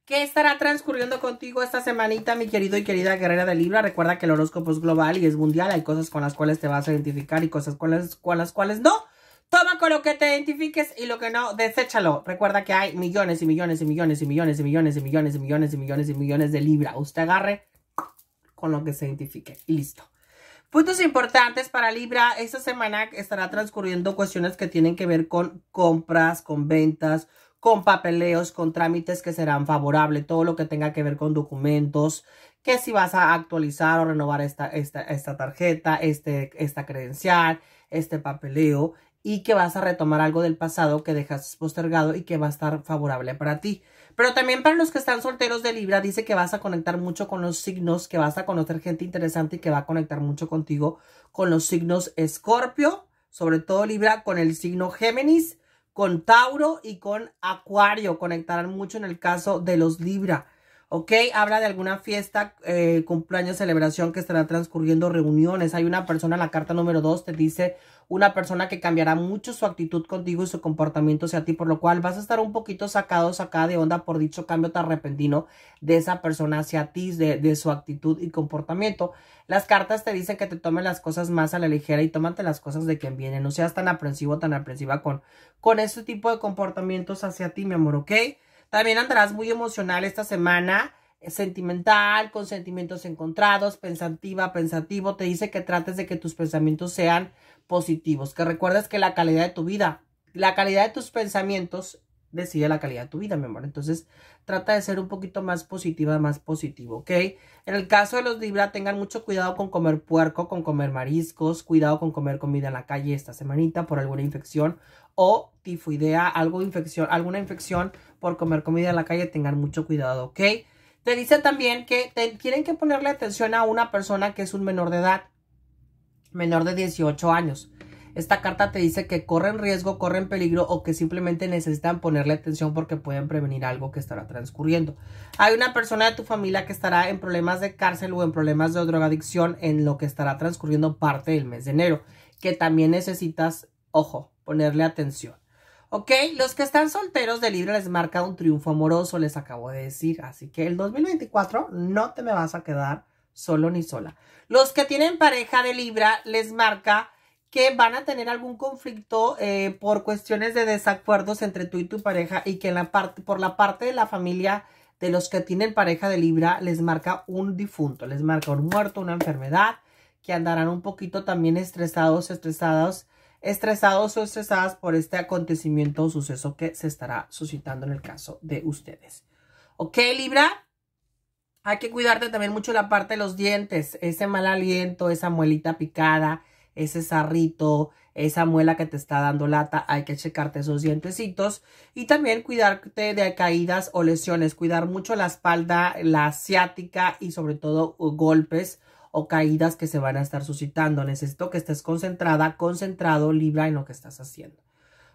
¿Qué estará transcurriendo contigo esta semanita, mi querido y querida guerrera de Libra? Recuerda que el horóscopo es global y es mundial. Hay cosas con las cuales te vas a identificar y cosas con las, con las cuales no. Toma con lo que te identifiques y lo que no, deséchalo. Recuerda que hay millones y millones y millones y millones y millones y millones y millones y millones y millones de Libra. Usted agarre con lo que se identifique y listo. Puntos importantes para Libra. Esta semana estará transcurriendo cuestiones que tienen que ver con compras, con ventas, con papeleos, con trámites que serán favorables, todo lo que tenga que ver con documentos, que si vas a actualizar o renovar esta, esta, esta tarjeta, este, esta credencial, este papeleo, y que vas a retomar algo del pasado que dejas postergado y que va a estar favorable para ti. Pero también para los que están solteros de Libra, dice que vas a conectar mucho con los signos, que vas a conocer gente interesante y que va a conectar mucho contigo con los signos Escorpio, sobre todo Libra, con el signo Géminis, con Tauro y con Acuario. Conectarán mucho en el caso de los Libra. ¿ok? Habla de alguna fiesta, eh, cumpleaños, celebración que estará transcurriendo, reuniones. Hay una persona, la carta número dos te dice una persona que cambiará mucho su actitud contigo y su comportamiento hacia ti, por lo cual vas a estar un poquito sacado, sacada de onda por dicho cambio tan repentino de esa persona hacia ti, de, su actitud y comportamiento. Las cartas te dicen que te tomen las cosas más a la ligera y tómate las cosas de quien viene. No seas tan aprensivo, tan aprensiva con, con este tipo de comportamientos hacia ti, mi amor, ¿ok? También andarás muy emocional esta semana, eh, sentimental, con sentimientos encontrados, pensativa, pensativo. Te dice que trates de que tus pensamientos sean positivos, que recuerdes que la calidad de tu vida, la calidad de tus pensamientos decide la calidad de tu vida, mi amor. Entonces, trata de ser un poquito más positiva, más positivo, ¿ok? En el caso de los Libra, tengan mucho cuidado con comer puerco, con comer mariscos, cuidado con comer comida en la calle esta semanita por alguna infección o tifoidea, algo infección, alguna infección por comer comida en la calle, tengan mucho cuidado, ¿ok? Te dice también que tienen que ponerle atención a una persona que es un menor de edad, menor de 18 años. Esta carta te dice que corren riesgo, corren peligro o que simplemente necesitan ponerle atención porque pueden prevenir algo que estará transcurriendo. Hay una persona de tu familia que estará en problemas de cárcel o en problemas de drogadicción en lo que estará transcurriendo parte del mes de enero, que también necesitas, ojo, ponerle atención. ¿Ok? Los que están solteros de Libra les marca un triunfo amoroso, les acabo de decir. Así que el 2024 no te me vas a quedar solo ni sola. Los que tienen pareja de Libra les marca que van a tener algún conflicto eh, por cuestiones de desacuerdos entre tú y tu pareja y que en la parte, por la parte de la familia de los que tienen pareja de Libra les marca un difunto, les marca un muerto, una enfermedad, que andarán un poquito también estresados, estresados estresados o estresadas por este acontecimiento o suceso que se estará suscitando en el caso de ustedes. ¿Ok, Libra? Hay que cuidarte también mucho la parte de los dientes, ese mal aliento, esa muelita picada, ese sarrito, esa muela que te está dando lata, hay que checarte esos dientecitos y también cuidarte de caídas o lesiones, cuidar mucho la espalda, la ciática y sobre todo golpes o caídas que se van a estar suscitando. Necesito que estés concentrada, concentrado, Libra, en lo que estás haciendo.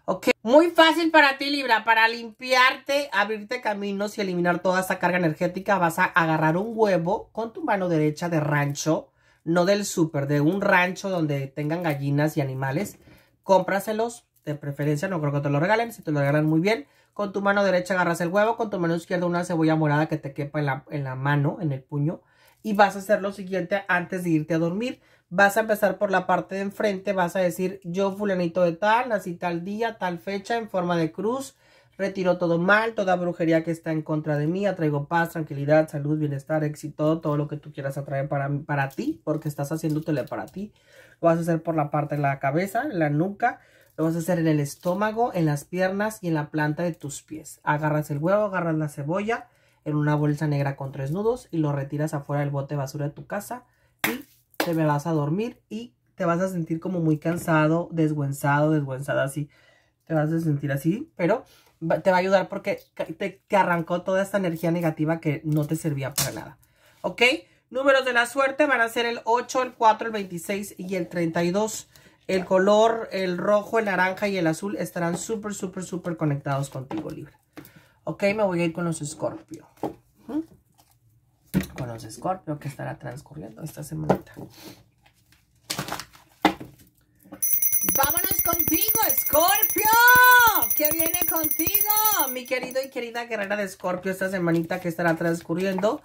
Ok, muy fácil para ti Libra, para limpiarte, abrirte caminos y eliminar toda esa carga energética vas a agarrar un huevo con tu mano derecha de rancho, no del súper, de un rancho donde tengan gallinas y animales, cómpraselos, de preferencia no creo que te lo regalen, si te lo regalan muy bien, con tu mano derecha agarras el huevo, con tu mano izquierda una cebolla morada que te quepa en la, en la mano, en el puño, y vas a hacer lo siguiente antes de irte a dormir. Vas a empezar por la parte de enfrente, vas a decir yo fulanito de tal, nací tal día, tal fecha, en forma de cruz, retiro todo mal, toda brujería que está en contra de mí, atraigo paz, tranquilidad, salud, bienestar, éxito, todo lo que tú quieras atraer para, ti, porque estás haciéndotele para ti. Lo vas a hacer por la parte de la cabeza, la nuca, lo vas a hacer en el estómago, en las piernas y en la planta de tus pies. Agarras el huevo, agarras la cebolla, en una bolsa negra con tres nudos y lo retiras afuera del bote de basura de tu casa y te vas a dormir y te vas a sentir como muy cansado, desgüenzado, desguenzada así. Te vas a sentir así, pero te va a ayudar porque te, arrancó toda esta energía negativa que no te servía para nada. ¿Ok? Números de la suerte van a ser el 8, el 4, el 26 y el 32. El color, el rojo, el naranja y el azul estarán súper, súper, súper conectados contigo, Libra. Ok, me voy a ir con los Scorpio. ¿Mm? Con los Scorpio que estará transcurriendo esta semanita. Vámonos contigo, Scorpio. ¿Qué viene contigo, mi querido y querida guerrera de Scorpio, esta semanita que estará transcurriendo?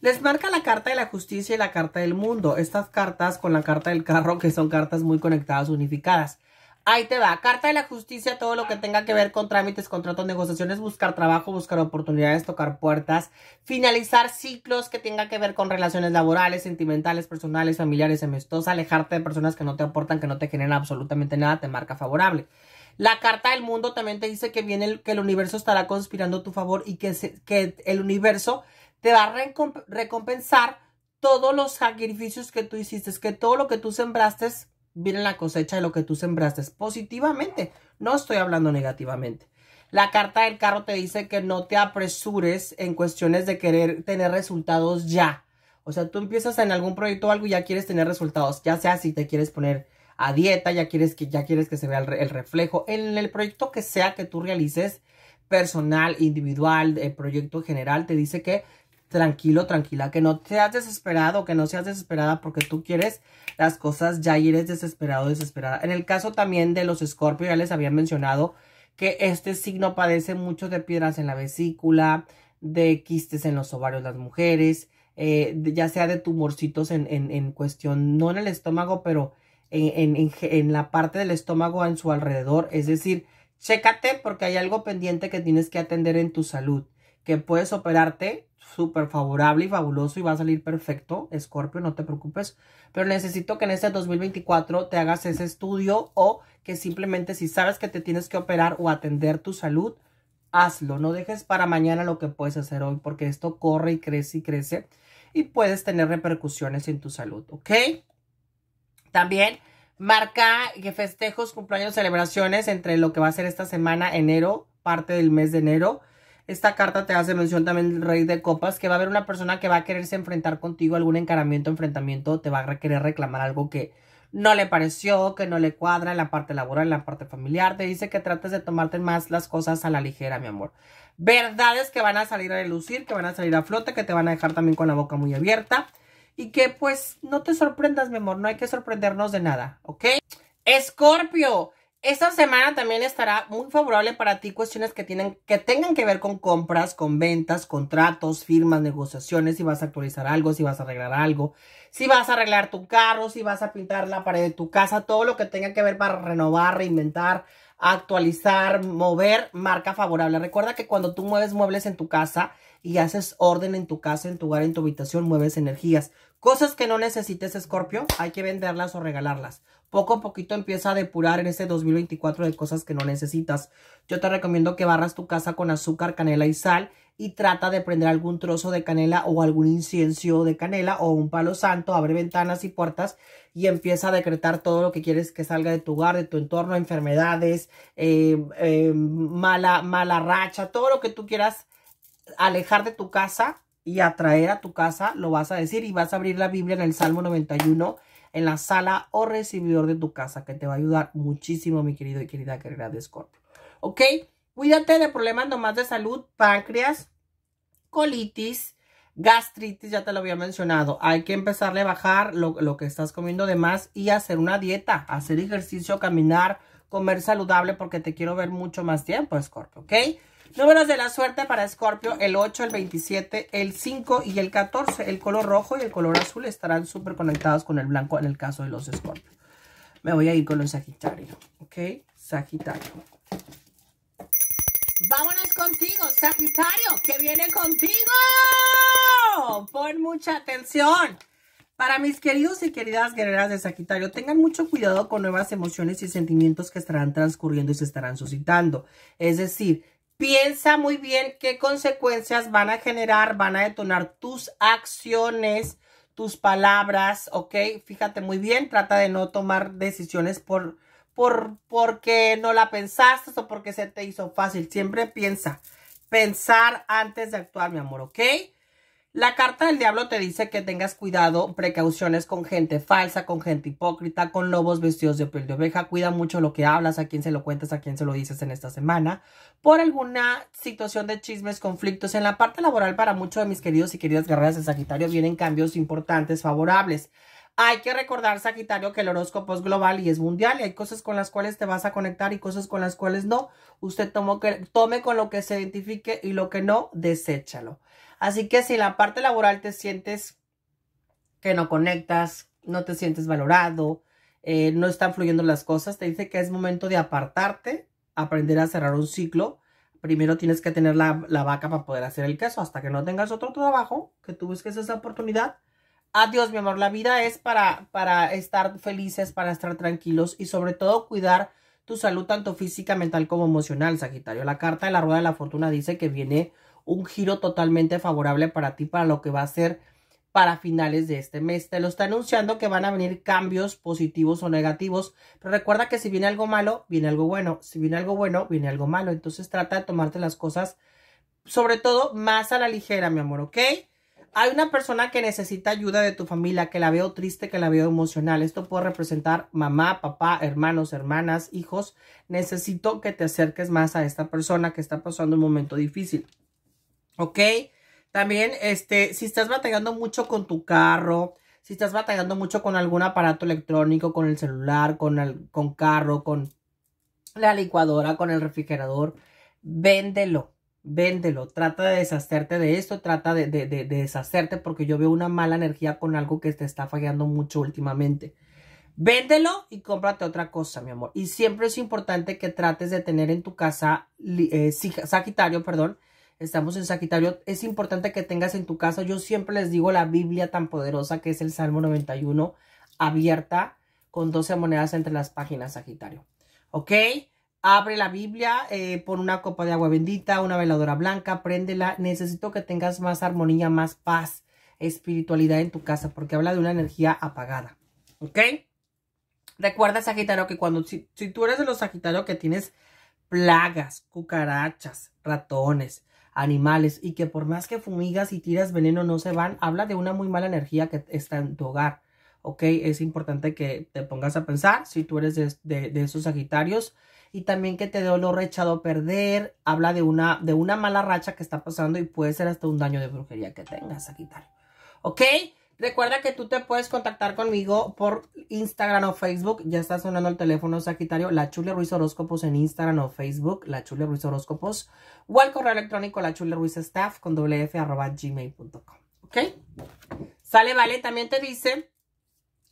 Les marca la carta de la justicia y la carta del mundo. Estas cartas con la carta del carro, que son cartas muy conectadas, unificadas. Ahí te va. Carta de la justicia, todo lo que tenga que ver con trámites, contratos, negociaciones, buscar trabajo, buscar oportunidades, tocar puertas, finalizar ciclos que tenga que ver con relaciones laborales, sentimentales, personales, familiares, amistosas, alejarte de personas que no te aportan, que no te generan absolutamente nada, te marca favorable. La carta del mundo también te dice que viene el, que el universo estará conspirando a tu favor y que, el universo te va a recompensar todos los sacrificios que tú hiciste, que todo lo que tú sembraste viene la cosecha de lo que tú sembraste positivamente. No estoy hablando negativamente. La carta del carro te dice que no te apresures en cuestiones de querer tener resultados ya. O sea, tú empiezas en algún proyecto o algo y ya quieres tener resultados. Ya sea si te quieres poner a dieta, ya quieres que, ya quieres que se vea el, el reflejo. En el proyecto que sea que tú realices, personal, individual, el proyecto general, te dice que tranquilo, tranquila, que no seas desesperado, que no seas desesperada porque tú quieres las cosas ya y eres desesperado, desesperada. En el caso también de los escorpios, ya les había mencionado que este signo padece mucho de piedras en la vesícula, de quistes en los ovarios las mujeres, eh, ya sea de tumorcitos en, en, en, cuestión, no en el estómago, pero en, en la parte del estómago en su alrededor, es decir, chécate porque hay algo pendiente que tienes que atender en tu salud que puedes operarte súper favorable y fabuloso y va a salir perfecto, Scorpio, no te preocupes, pero necesito que en este 2024 te hagas ese estudio o que simplemente si sabes que te tienes que operar o atender tu salud, hazlo, no dejes para mañana lo que puedes hacer hoy, porque esto corre y crece y crece y puedes tener repercusiones en tu salud, ¿ok? También marca que festejos, cumpleaños, celebraciones entre lo que va a ser esta semana, enero, parte del mes de enero, esta carta te hace mención también del rey de copas, que va a haber una persona que va a quererse enfrentar contigo, algún encaramiento, enfrentamiento, te va a querer reclamar algo que no le pareció, que no le cuadra en la parte laboral, en la parte familiar. Te dice que trates de tomarte más las cosas a la ligera, mi amor. Verdades que van a salir a relucir, que van a salir a flote, que te van a dejar también con la boca muy abierta. Y que pues no te sorprendas, mi amor, no hay que sorprendernos de nada, ¿ok? Escorpio, esta semana también estará muy favorable para ti cuestiones que, tienen, que tengan que ver con compras, con ventas, contratos, firmas, negociaciones, si vas a actualizar algo, si vas a arreglar algo, si vas a arreglar tu carro, si vas a pintar la pared de tu casa, todo lo que tenga que ver para renovar, reinventar, actualizar, mover, marca favorable. Recuerda que cuando tú mueves muebles en tu casa y haces orden en tu casa, en tu hogar, en tu habitación, mueves energías. Cosas que no necesites, Scorpio, hay que venderlas o regalarlas poco a poquito empieza a depurar en ese 2024 de cosas que no necesitas. Yo te recomiendo que barras tu casa con azúcar, canela y sal y trata de prender algún trozo de canela o algún incienso de canela o un palo santo, abre ventanas y puertas y empieza a decretar todo lo que quieres que salga de tu hogar, de tu entorno, enfermedades, eh, eh, mala, mala racha, todo lo que tú quieras alejar de tu casa y atraer a tu casa, lo vas a decir y vas a abrir la Biblia en el Salmo 91 en la sala o recibidor de tu casa, que te va a ayudar muchísimo, mi querido y querida querida de Scorpio. ¿Ok? Cuídate de problemas nomás de salud, páncreas, colitis, gastritis, ya te lo había mencionado. Hay que empezarle a bajar lo, que estás comiendo de más y hacer una dieta, hacer ejercicio, caminar, comer saludable porque te quiero ver mucho más tiempo, Scorpio, ¿ok? Números de la suerte para Scorpio. el 8, el 27, el 5 y el 14. El color rojo y el color azul estarán súper conectados con el blanco en el caso de los Scorpio. Me voy a ir con los Sagitario, ¿ok? Sagitario. Vámonos contigo, Sagitario, que viene contigo. Pon mucha atención. Para mis queridos y queridas guerreras de Sagitario, tengan mucho cuidado con nuevas emociones y sentimientos que estarán transcurriendo y se estarán suscitando. Es decir, Piensa muy bien qué consecuencias van a generar, van a detonar tus acciones, tus palabras, ¿ok? Fíjate muy bien, trata de no tomar decisiones por, por, porque no la pensaste o porque se te hizo fácil. Siempre piensa, pensar antes de actuar, mi amor, ¿ok? La carta del diablo te dice que tengas cuidado, precauciones con gente falsa, con gente hipócrita, con lobos vestidos de piel de oveja. Cuida mucho lo que hablas, a quién se lo cuentas, a quién se lo dices en esta semana. Por alguna situación de chismes, conflictos. En la parte laboral, para muchos de mis queridos y queridas guerreras de Sagitario, vienen cambios importantes, favorables. Hay que recordar, Sagitario, que el horóscopo es global y es mundial y hay cosas con las cuales te vas a conectar y cosas con las cuales no. Usted tome con lo que se identifique y lo que no, deséchalo. Así que si en la parte laboral te sientes que no conectas, no te sientes valorado, eh, no están fluyendo las cosas, te dice que es momento de apartarte, aprender a cerrar un ciclo. Primero tienes que tener la, vaca para poder hacer el queso. Hasta que no tengas otro trabajo, que tú busques esa oportunidad. Adiós, mi amor. La vida es para, para estar felices, para estar tranquilos y sobre todo cuidar tu salud tanto física, mental como emocional, Sagitario. La carta de la rueda de la fortuna dice que viene un giro totalmente favorable para ti, para lo que va a ser para finales de este mes. Te lo está anunciando que van a venir cambios positivos o negativos, pero recuerda que si viene algo malo, viene algo bueno. Si viene algo bueno, viene algo malo. Entonces trata de tomarte las cosas, sobre todo, más a la ligera, mi amor, ¿ok? Hay una persona que necesita ayuda de tu familia, que la veo triste, que la veo emocional. Esto puede representar mamá, papá, hermanos, hermanas, hijos. Necesito que te acerques más a esta persona que está pasando un momento difícil. ¿Ok? También, este, si estás batallando mucho con tu carro, si estás batallando mucho con algún aparato electrónico, con el celular, con, el, con carro, con la licuadora, con el refrigerador, véndelo, véndelo. Trata de deshacerte de esto, trata de, de, de, deshacerte porque yo veo una mala energía con algo que te está fallando mucho últimamente. Véndelo y cómprate otra cosa, mi amor. Y siempre es importante que trates de tener en tu casa, eh, Sagitario, perdón, Estamos en Sagitario. Es importante que tengas en tu casa, yo siempre les digo la Biblia tan poderosa que es el Salmo 91, abierta con 12 monedas entre las páginas, Sagitario. ¿Ok? Abre la Biblia, eh, pon una copa de agua bendita, una veladora blanca, préndela. Necesito que tengas más armonía, más paz, espiritualidad en tu casa, porque habla de una energía apagada. ¿Ok? Recuerda, Sagitario, que cuando, si, tú eres de los Sagitarios que tienes plagas, cucarachas, ratones, animales y que por más que fumigas y tiras veneno no se van, habla de una muy mala energía que está en tu hogar. ¿Ok? Es importante que te pongas a pensar si tú eres de, esos Sagitarios y también que te dé lo rechado perder. Habla de una, de una mala racha que está pasando y puede ser hasta un daño de brujería que tengas, quitar ¿Ok? Recuerda que tú te puedes contactar conmigo por Instagram o Facebook. Ya está sonando el teléfono Sagitario. La Chule Ruiz Horóscopos en Instagram o Facebook. La Chule Ruiz Horóscopos. O al correo electrónico la Chule Ruiz Staff con wf ¿Ok? Sale, vale. También te dice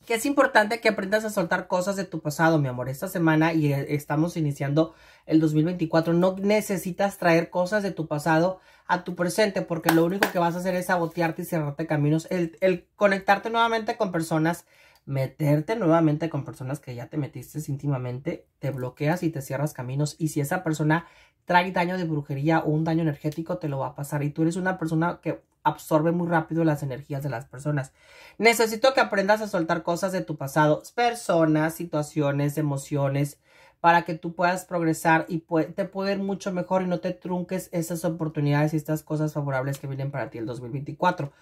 que es importante que aprendas a soltar cosas de tu pasado, mi amor. Esta semana y estamos iniciando el 2024. No necesitas traer cosas de tu pasado a tu presente, porque lo único que vas a hacer es sabotearte y cerrarte caminos, el, el conectarte nuevamente con personas, meterte nuevamente con personas que ya te metiste íntimamente, te bloqueas y te cierras caminos, y si esa persona trae daño de brujería o un daño energético, te lo va a pasar, y tú eres una persona que absorbe muy rápido las energías de las personas. Necesito que aprendas a soltar cosas de tu pasado, personas, situaciones, emociones, para que tú puedas progresar y te pueda ir mucho mejor y no te trunques esas oportunidades y estas cosas favorables que vienen para ti el 2024.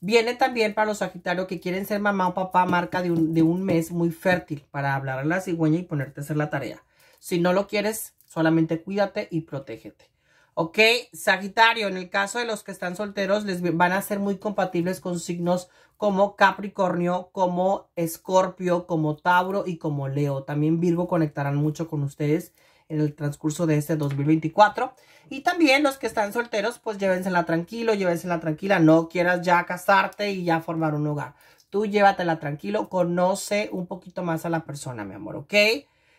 Viene también para los Sagitarios que quieren ser mamá o papá marca de un, de un mes muy fértil para hablar a la cigüeña y ponerte a hacer la tarea. Si no lo quieres, solamente cuídate y protégete. ¿Ok? Sagitario, en el caso de los que están solteros, les van a ser muy compatibles con signos como Capricornio, como Escorpio, como Tauro y como Leo. También Virgo conectarán mucho con ustedes en el transcurso de este 2024. Y también los que están solteros, pues llévensela tranquilo, llévensela tranquila. No quieras ya casarte y ya formar un hogar. Tú llévatela tranquilo, conoce un poquito más a la persona, mi amor, ¿ok?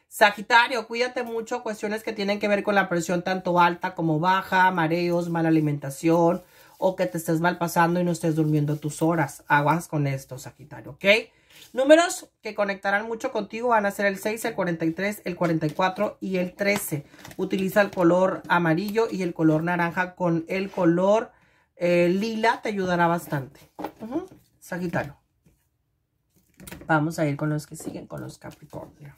Sagitario, cuídate mucho, cuestiones que tienen que ver con la presión tanto alta como baja, mareos, mala alimentación o que te estés mal pasando y no estés durmiendo tus horas. Aguas con esto, Sagitario, ¿ok? Números que conectarán mucho contigo van a ser el 6, el 43, el 44 y el 13. Utiliza el color amarillo y el color naranja con el color eh, lila. Te ayudará bastante. Sagitario. Vamos a ir con los que siguen, con los Capricornio.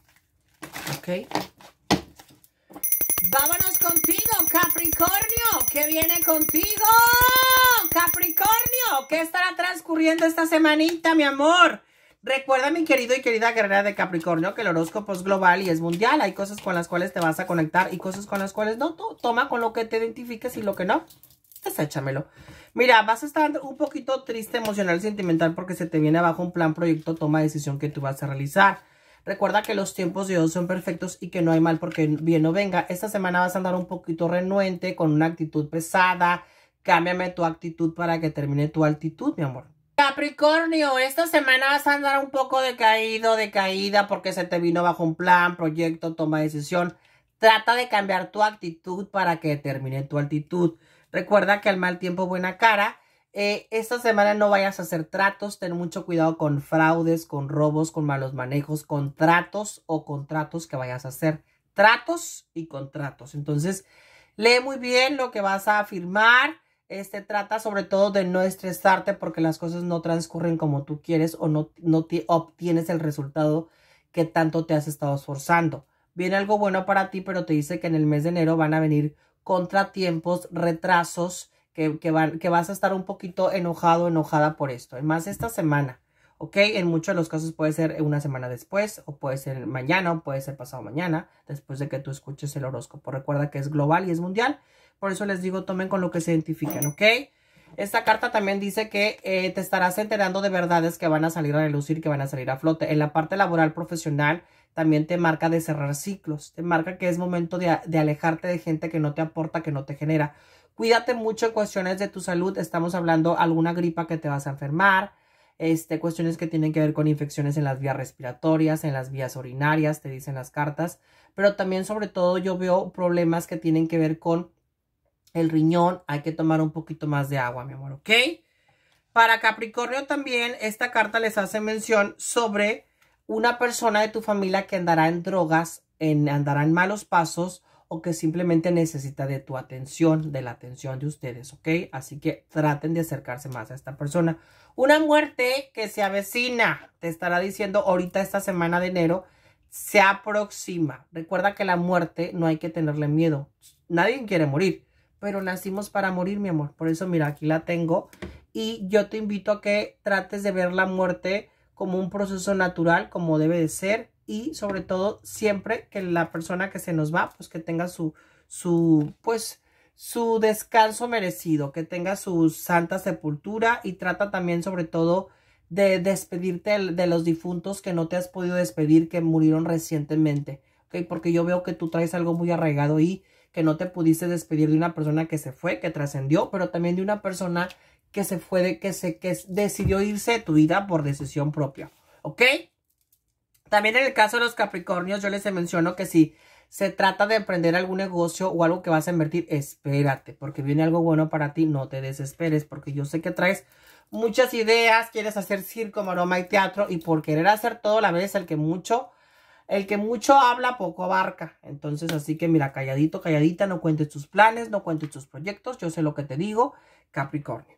Vámonos contigo, Capricornio, que viene contigo. Capricornio, ¿qué estará transcurriendo esta semanita, mi amor? Recuerda, mi querido y querida guerrera de Capricornio, que el horóscopo es global y es mundial. Hay cosas con las cuales te vas a conectar y cosas con las cuales no. toma con lo que te identifiques y lo que no, deséchamelo. Mira, vas a estar un poquito triste, emocional, sentimental, porque se te viene abajo un plan, proyecto, toma decisión que tú vas a realizar. Recuerda que los tiempos de Dios son perfectos y que no hay mal porque bien o venga. Esta semana vas a andar un poquito renuente, con una actitud pesada. Cámbiame tu actitud para que termine tu altitud, mi amor. Capricornio, esta semana vas a andar un poco decaído, decaída, porque se te vino bajo un plan, proyecto, toma decisión. Trata de cambiar tu actitud para que termine tu altitud. Recuerda que al mal tiempo buena cara eh, esta semana no vayas a hacer tratos, ten mucho cuidado con fraudes, con robos, con malos manejos, con tratos o contratos que vayas a hacer. Tratos y contratos. Entonces, lee muy bien lo que vas a firmar. Este trata sobre todo de no estresarte porque las cosas no transcurren como tú quieres o no, no obtienes el resultado que tanto te has estado esforzando. Viene algo bueno para ti, pero te dice que en el mes de enero van a venir contratiempos, retrasos, que, vas a estar un poquito enojado, enojada por esto. Es más, esta semana, ¿ok? En muchos de los casos puede ser una semana después, o puede ser mañana, o puede ser pasado mañana, después de que tú escuches el horóscopo. Recuerda que es global y es mundial, por eso les digo, tomen con lo que se identifiquen, ¿ok? Esta carta también dice que eh, te estarás enterando de verdades que van a salir a relucir, que van a salir a flote. En la parte laboral profesional también te marca de cerrar ciclos, te marca que es momento de alejarte de gente que no te aporta, que no te genera. Cuídate mucho en cuestiones de tu salud. Estamos hablando alguna gripa que te vas a enfermar, este, cuestiones que tienen que ver con infecciones en las vías respiratorias, en las vías urinarias, te dicen las cartas. Pero también, sobre todo, yo veo problemas que tienen que ver con el riñón. Hay que tomar un poquito más de agua, mi amor, ¿ok? Para Capricornio también esta carta les hace mención sobre una persona de tu familia que andará en drogas, en, andará en malos pasos o que simplemente necesita de tu atención, de la atención de ustedes, ¿ok? Así que traten de acercarse más a esta persona. Una muerte que se avecina, te estará diciendo ahorita esta semana de enero, se aproxima. Recuerda que la muerte no hay que tenerle miedo. Nadie quiere morir, pero nacimos para morir, mi amor. Por eso, mira, aquí la tengo. Y yo te invito a que trates de ver la muerte como un proceso natural, como debe de ser, y sobre todo siempre que la persona que se nos va, pues que tenga su, su, pues, su descanso merecido, que tenga su santa sepultura y trata también sobre todo de despedirte de los difuntos que no te has podido despedir, que murieron recientemente, ¿ok? Porque yo veo que tú traes algo muy arraigado y que no te pudiste despedir de una persona que se fue, que trascendió, pero también de una persona que se fue, de, que, se, que decidió irse de tu vida por decisión propia, ¿ok? También en el caso de los Capricornios, yo les menciono que si se trata de emprender algún negocio o algo que vas a invertir, espérate, porque viene algo bueno para ti, no te desesperes, porque yo sé que traes muchas ideas, quieres hacer circo, maroma y teatro, y por querer hacer todo la vez, el que mucho, el que mucho habla, poco abarca. Entonces, así que mira, calladito, calladita, no cuentes tus planes, no cuentes tus proyectos, yo sé lo que te digo, Capricornio.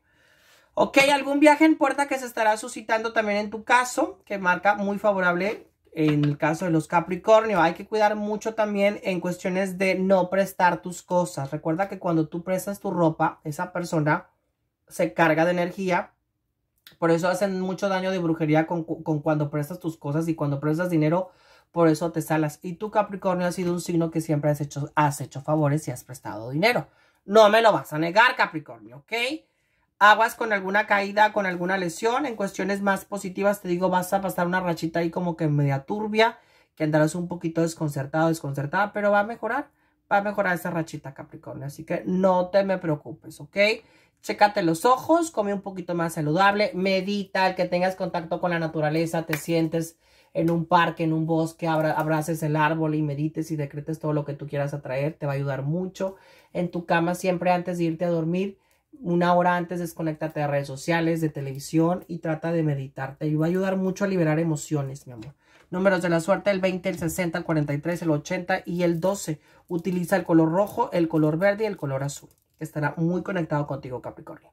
Ok, algún viaje en puerta que se estará suscitando también en tu caso, que marca muy favorable en el caso de los Capricornio, hay que cuidar mucho también en cuestiones de no prestar tus cosas. Recuerda que cuando tú prestas tu ropa, esa persona se carga de energía. Por eso hacen mucho daño de brujería con, con cuando prestas tus cosas y cuando prestas dinero, por eso te salas. Y tu Capricornio ha sido un signo que siempre has hecho, has hecho favores y has prestado dinero. No me lo vas a negar, Capricornio, ¿ok? aguas con alguna caída, con alguna lesión. En cuestiones más positivas, te digo, vas a pasar una rachita ahí como que media turbia, que andarás un poquito desconcertado, desconcertada, pero va a mejorar. Va a mejorar esa rachita, Capricornio. Así que no te me preocupes, ¿ok? Chécate los ojos, come un poquito más saludable, medita, el que tengas contacto con la naturaleza, te sientes en un parque, en un bosque, abraces el árbol y medites y decretes todo lo que tú quieras atraer, te va a ayudar mucho. En tu cama siempre antes de irte a dormir, una hora antes desconectate de redes sociales, de televisión y trata de meditarte Te va a ayudar mucho a liberar emociones, mi amor. Números de la suerte, el 20, el 60, el 43, el 80 y el 12. Utiliza el color rojo, el color verde y el color azul. Estará muy conectado contigo, Capricornio.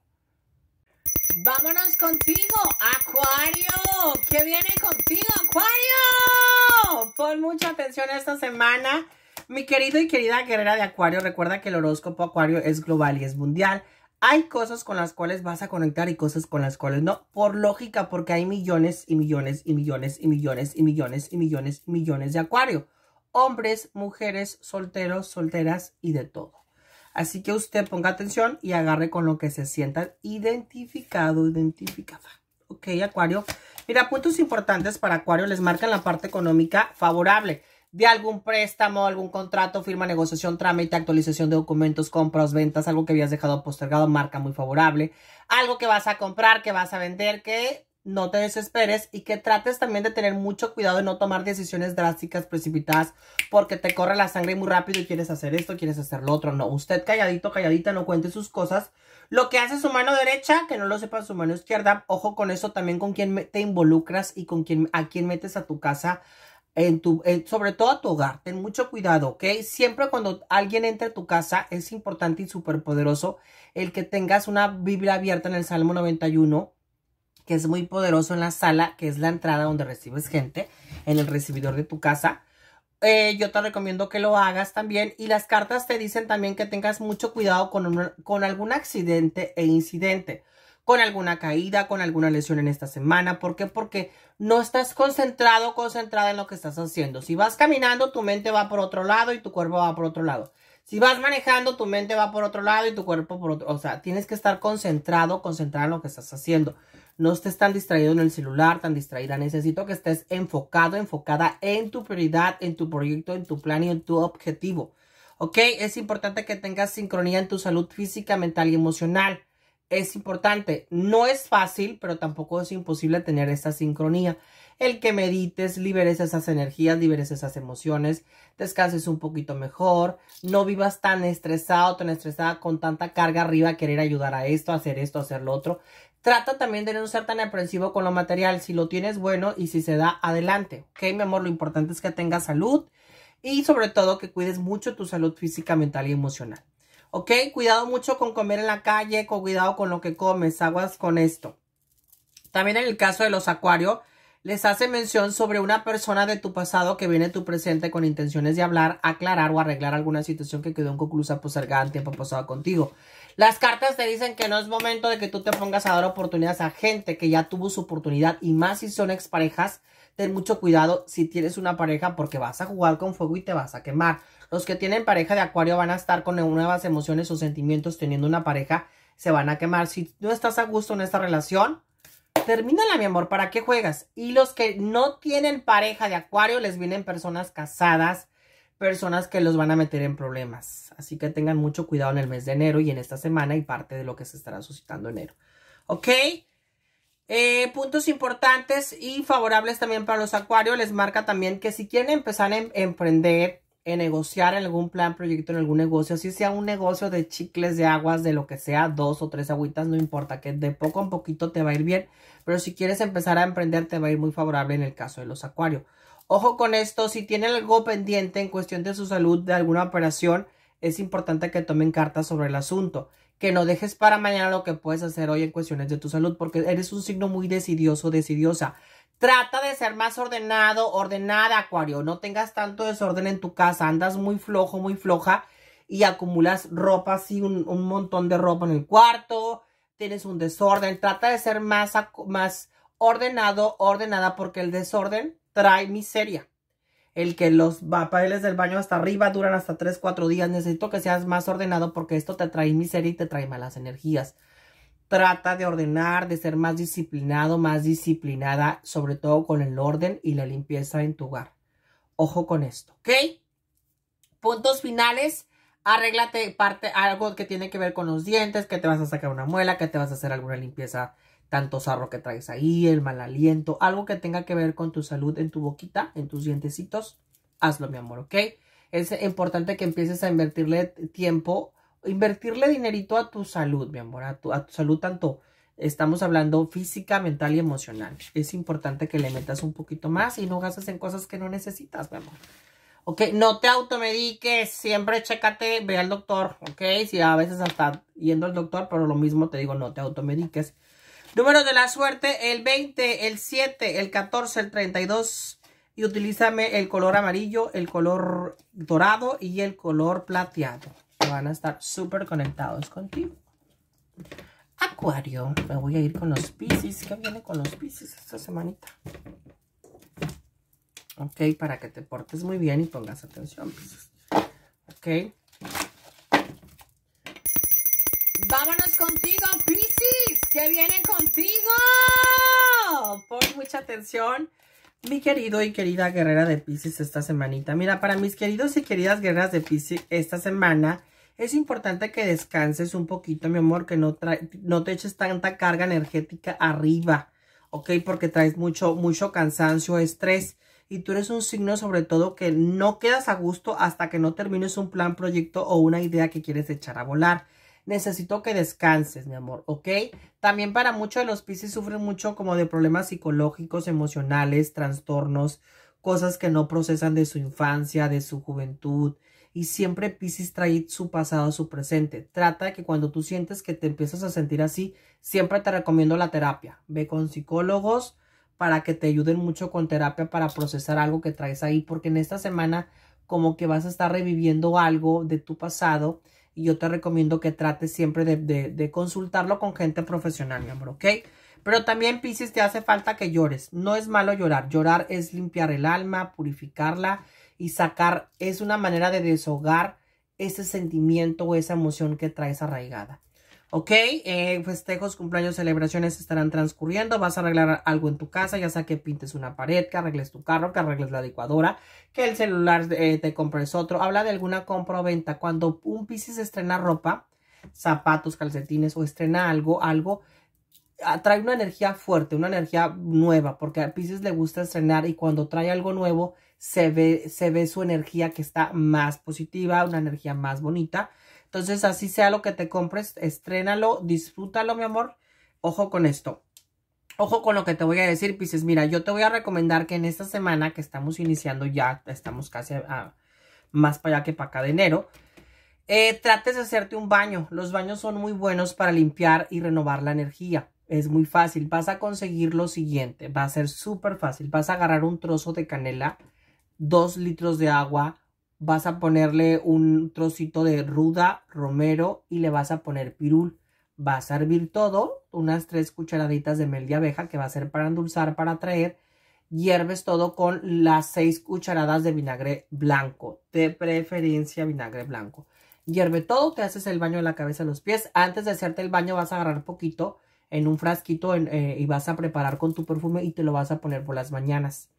Vámonos contigo, Acuario. ¿Qué viene contigo, Acuario? Pon mucha atención esta semana. Mi querido y querida guerrera de Acuario, recuerda que el horóscopo Acuario es global y es mundial. Hay cosas con las cuales vas a conectar y cosas con las cuales no, por lógica, porque hay millones y millones y millones y millones y millones y millones y millones de acuario. Hombres, mujeres, solteros, solteras y de todo. Así que usted ponga atención y agarre con lo que se sienta identificado, identificada. Ok, Acuario. Mira, puntos importantes para Acuario. Les marcan la parte económica favorable de algún préstamo, algún contrato, firma, negociación, trámite, actualización de documentos, compras, ventas, algo que habías dejado postergado, marca muy favorable, algo que vas a comprar, que vas a vender, que no te desesperes y que trates también de tener mucho cuidado de no tomar decisiones drásticas, precipitadas, porque te corre la sangre muy rápido y quieres hacer esto, quieres hacer lo otro. No, usted calladito, calladita, no cuente sus cosas. Lo que hace su mano derecha, que no lo sepa su mano izquierda, ojo con eso también con quién te involucras y con quién, a quién metes a tu casa en tu, sobre todo a tu hogar. Ten mucho cuidado, ¿ok? Siempre cuando alguien entre a tu casa es importante y súper poderoso el que tengas una Biblia abierta en el Salmo 91, que es muy poderoso en la sala, que es la entrada donde recibes gente, en el recibidor de tu casa. Eh, yo te recomiendo que lo hagas también. Y las cartas te dicen también que tengas mucho cuidado con, con algún accidente e incidente con alguna caída, con alguna lesión en esta semana. ¿Por qué? Porque no estás concentrado, concentrada en lo que estás haciendo. Si vas caminando, tu mente va por otro lado y tu cuerpo va por otro lado. Si vas manejando, tu mente va por otro lado y tu cuerpo por otro. O sea, tienes que estar concentrado, concentrado en lo que estás haciendo. No estés tan distraído en el celular, tan distraída. Necesito que estés enfocado, enfocada en tu prioridad, en tu proyecto, en tu plan y en tu objetivo. ¿Ok? Es importante que tengas sincronía en tu salud física, mental y emocional es importante. No es fácil, pero tampoco es imposible tener esta sincronía. El que medites, liberes esas energías, liberes esas emociones, descanses un poquito mejor, no vivas tan estresado, tan estresada, con tanta carga arriba, querer ayudar a esto, hacer esto, hacer lo otro. Trata también de no ser tan aprensivo con lo material. Si lo tienes, bueno, y si se da, adelante. Ok, mi amor, lo importante es que tengas salud y sobre todo que cuides mucho tu salud física, mental y emocional. ¿Ok? Cuidado mucho con comer en la calle, con cuidado con lo que comes, aguas con esto. También en el caso de los acuarios, les hace mención sobre una persona de tu pasado que viene a tu presente con intenciones de hablar, aclarar o arreglar alguna situación que quedó inconclusa, pues el tiempo pasado contigo. Las cartas te dicen que no es momento de que tú te pongas a dar oportunidades a gente que ya tuvo su oportunidad y más si son exparejas, ten mucho cuidado si tienes una pareja porque vas a jugar con fuego y te vas a quemar. Los que tienen pareja de acuario van a estar con nuevas emociones o sentimientos teniendo una pareja. Se van a quemar. Si no estás a gusto en esta relación, termínala, mi amor. ¿Para qué juegas? Y los que no tienen pareja de acuario, les vienen personas casadas, personas que los van a meter en problemas. Así que tengan mucho cuidado en el mes de enero y en esta semana y parte de lo que se estará suscitando enero. ¿Ok? Eh, puntos importantes y favorables también para los acuarios. Les marca también que si quieren empezar a em-, emprender, negociar algún plan, proyecto, en algún negocio, así sea un negocio de chicles, de aguas, de lo que sea, dos o tres agüitas, no importa, que de poco en poquito te va a ir bien, pero si quieres empezar a emprender te va a ir muy favorable en el caso de los acuarios. Ojo con esto, si tiene algo pendiente en cuestión de su salud, de alguna operación, es importante que tomen cartas sobre el asunto, que no dejes para mañana lo que puedes hacer hoy en cuestiones de tu salud, porque eres un signo muy decidioso, decidiosa. Trata de ser más ordenado, ordenada, Acuario. No tengas tanto desorden en tu casa. Andas muy flojo, muy floja y acumulas ropa así, un, montón de ropa en el cuarto. Tienes un desorden. Trata de ser más, más ordenado, ordenada, porque el desorden trae miseria. El que los papeles del baño hasta arriba duran hasta 3, 4 días. Necesito que seas más ordenado porque esto te trae miseria y te trae malas energías trata de ordenar, de ser más disciplinado, más disciplinada, sobre todo con el orden y la limpieza en tu hogar. Ojo con esto, ¿ok? Puntos finales. Arréglate parte, algo que tiene que ver con los dientes, que te vas a sacar una muela, que te vas a hacer alguna limpieza, tanto sarro que traes ahí, el mal aliento, algo que tenga que ver con tu salud en tu boquita, en tus dientecitos. Hazlo, mi amor, ¿ok? Es importante que empieces a invertirle tiempo invertirle dinerito a tu salud, mi amor, a tu, salud tanto estamos hablando física, mental y emocional. Es importante que le metas un poquito más y no gastes en cosas que no necesitas, mi amor. Ok, no te automediques, siempre chécate, ve al doctor, ok, si a veces hasta yendo al doctor, pero lo mismo te digo, no te automediques. Número de la suerte, el 20, el 7, el 14, el 32 y utilízame el color amarillo, el color dorado y el color plateado van a estar súper conectados contigo. Acuario, me voy a ir con los Pisces. ¿Qué viene con los Pisces esta semanita? Ok, para que te portes muy bien y pongas atención, Pisces. Ok. Vámonos contigo, Pisces. ¿Qué viene contigo? Pon mucha atención. Mi querido y querida guerrera de Pisces esta semanita. Mira, para mis queridos y queridas guerreras de Pisces esta semana es importante que descanses un poquito, mi amor, que no, te eches tanta carga energética arriba, ¿ok? Porque traes mucho, mucho cansancio, estrés. Y tú eres un signo sobre todo que no quedas a gusto hasta que no termines un plan, proyecto o una idea que quieres echar a volar necesito que descanses, mi amor, ¿ok? También para muchos de los Pisces sufren mucho como de problemas psicológicos, emocionales, trastornos, cosas que no procesan de su infancia, de su juventud, y siempre Pisces trae su pasado, a su presente. Trata de que cuando tú sientes que te empiezas a sentir así, siempre te recomiendo la terapia. Ve con psicólogos para que te ayuden mucho con terapia para procesar algo que traes ahí, porque en esta semana como que vas a estar reviviendo algo de tu pasado y yo te recomiendo que trates siempre de, consultarlo con gente profesional, mi amor, ¿ok? Pero también, Pisces, te hace falta que llores. No es malo llorar. Llorar es limpiar el alma, purificarla y sacar es una manera de deshogar ese sentimiento o esa emoción que traes arraigada. ¿Ok? Eh, festejos, cumpleaños, celebraciones estarán transcurriendo. Vas a arreglar algo en tu casa, ya sea que pintes una pared, que arregles tu carro, que arregles la licuadora, que el celular eh, te compres otro. Habla de alguna compra o venta. Cuando un Pisces estrena ropa, zapatos, calcetines o estrena algo, algo ah, trae una energía fuerte, una energía nueva, porque a Pisces le gusta estrenar y cuando trae algo nuevo se ve, se ve su energía que está más positiva, una energía más bonita. Entonces, así sea lo que te compres, estrénalo, disfrútalo, mi amor. Ojo con esto. Ojo con lo que te voy a decir, Pisces. Mira, yo te voy a recomendar que en esta semana que estamos iniciando ya, estamos casi más para allá que para acá de enero, eh, trates de hacerte un baño. Los baños son muy buenos para limpiar y renovar la energía. Es muy fácil. Vas a conseguir lo siguiente. Va a ser súper fácil. Vas a agarrar un trozo de canela 2 litros de agua, vas a ponerle un trocito de ruda, romero y le vas a poner pirul. Vas a hervir todo, unas tres cucharaditas de mel de abeja que va a ser para endulzar, para traer. Hierves todo con las 6 cucharadas de vinagre blanco, de preferencia vinagre blanco. Hierve todo, te haces el baño de la cabeza a los pies. Antes de hacerte el baño vas a agarrar poquito en un frasquito eh, y vas a preparar con tu perfume y te lo vas a poner por las mañanas.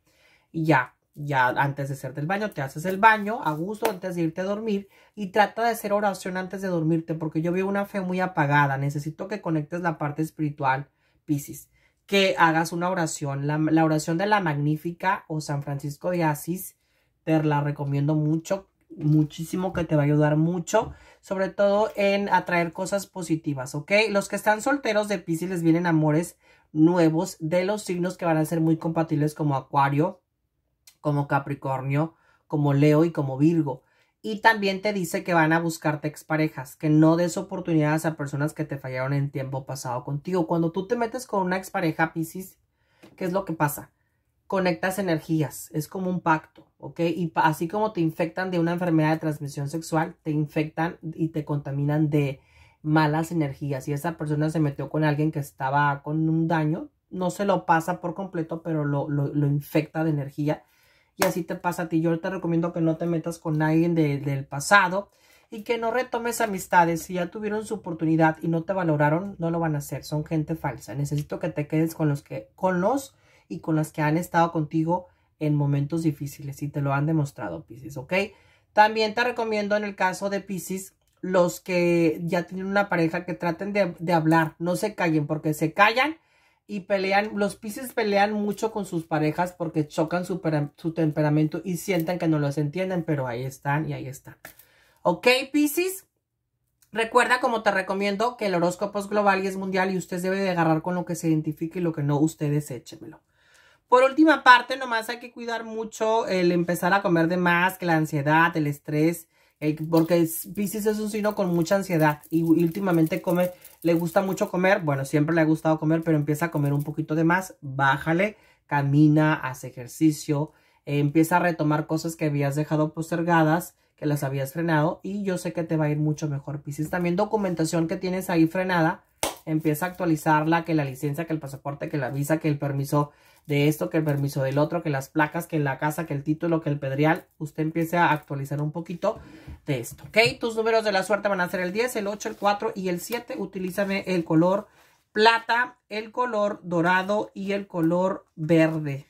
Y ya, ya antes de hacerte el baño, te haces el baño a gusto antes de irte a dormir y trata de hacer oración antes de dormirte porque yo veo una fe muy apagada, necesito que conectes la parte espiritual, Piscis, que hagas una oración, la, oración de la Magnífica o San Francisco de Asís, te la recomiendo mucho, muchísimo, que te va a ayudar mucho, sobre todo en atraer cosas positivas, ¿ok? Los que están solteros de Pisces les vienen amores nuevos de los signos que van a ser muy compatibles como Acuario, como Capricornio, como Leo y como Virgo. Y también te dice que van a buscarte exparejas, que no des oportunidades a personas que te fallaron en tiempo pasado contigo. Cuando tú te metes con una expareja, Piscis, ¿qué es lo que pasa? Conectas energías, es como un pacto, ¿ok? Y así como te infectan de una enfermedad de transmisión sexual, te infectan y te contaminan de malas energías. Y esa persona se metió con alguien que estaba con un daño, no se lo pasa por completo, pero lo, lo, lo infecta de energía y así te pasa a ti. Yo te recomiendo que no te metas con alguien del pasado y que no retomes amistades. Si ya tuvieron su oportunidad y no te valoraron, no lo van a hacer. Son gente falsa. Necesito que te quedes con los que, con los y con las que han estado contigo en momentos difíciles y te lo han demostrado, Pisces, ¿ok? También te recomiendo en el caso de Pisces, los que ya tienen una pareja que traten de hablar, no se callen, porque se callan y pelean, los Pisces pelean mucho con sus parejas porque chocan su, temperamento y sientan que no los entienden, pero ahí están y ahí están. ¿Ok, Pisces? Recuerda, como te recomiendo, que el horóscopo es global y es mundial y usted debe de agarrar con lo que se identifique y lo que no, ustedes échemelo. Por última parte, nomás hay que cuidar mucho el empezar a comer de más, que la ansiedad, el estrés, porque Pisces es un signo con mucha ansiedad y, últimamente come, le gusta mucho comer, bueno, siempre le ha gustado comer, pero empieza a comer un poquito de más, bájale, camina, hace ejercicio, empieza a retomar cosas que habías dejado postergadas, que las habías frenado y yo sé que te va a ir mucho mejor, Pisces. También documentación que tienes ahí frenada, empieza a actualizarla, que la licencia, que el pasaporte, que la visa, que el permiso de esto, que el permiso del otro, que las placas, que la casa, que el título, que el pedrial. usted empiece a actualizar un poquito de esto, ¿ok? Tus números de la suerte van a ser el 10, el 8, el 4 y el 7. Utilízame el color plata, el color dorado y el color verde,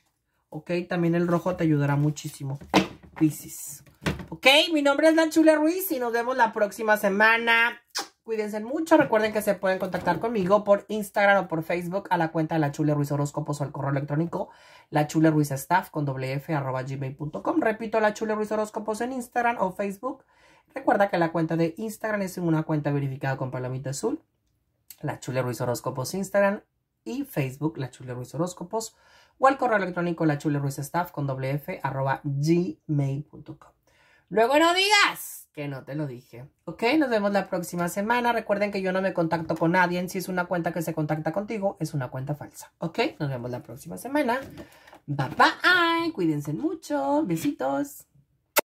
¿ok? También el rojo te ayudará muchísimo, Pisces. Ok, mi nombre es Nachule Ruiz y nos vemos la próxima semana. Cuídense mucho. Recuerden que se pueden contactar conmigo por Instagram o por Facebook a la cuenta de la Chule Ruiz Horóscopos o al correo electrónico la Chule Ruiz Staff con doble gmail.com. Repito, la Chule Ruiz Horóscopos en Instagram o Facebook. Recuerda que la cuenta de Instagram es una cuenta verificada con palomita azul. La Chule Ruiz Horóscopos Instagram y Facebook, la Chule Ruiz Horóscopos, o al correo electrónico la Chule Ruiz Staff con doble gmail.com. Luego no digas que no te lo dije. Ok, nos vemos la próxima semana. Recuerden que yo no me contacto con nadie. Si es una cuenta que se contacta contigo, es una cuenta falsa. Ok, nos vemos la próxima semana. Bye bye. Cuídense mucho. Besitos.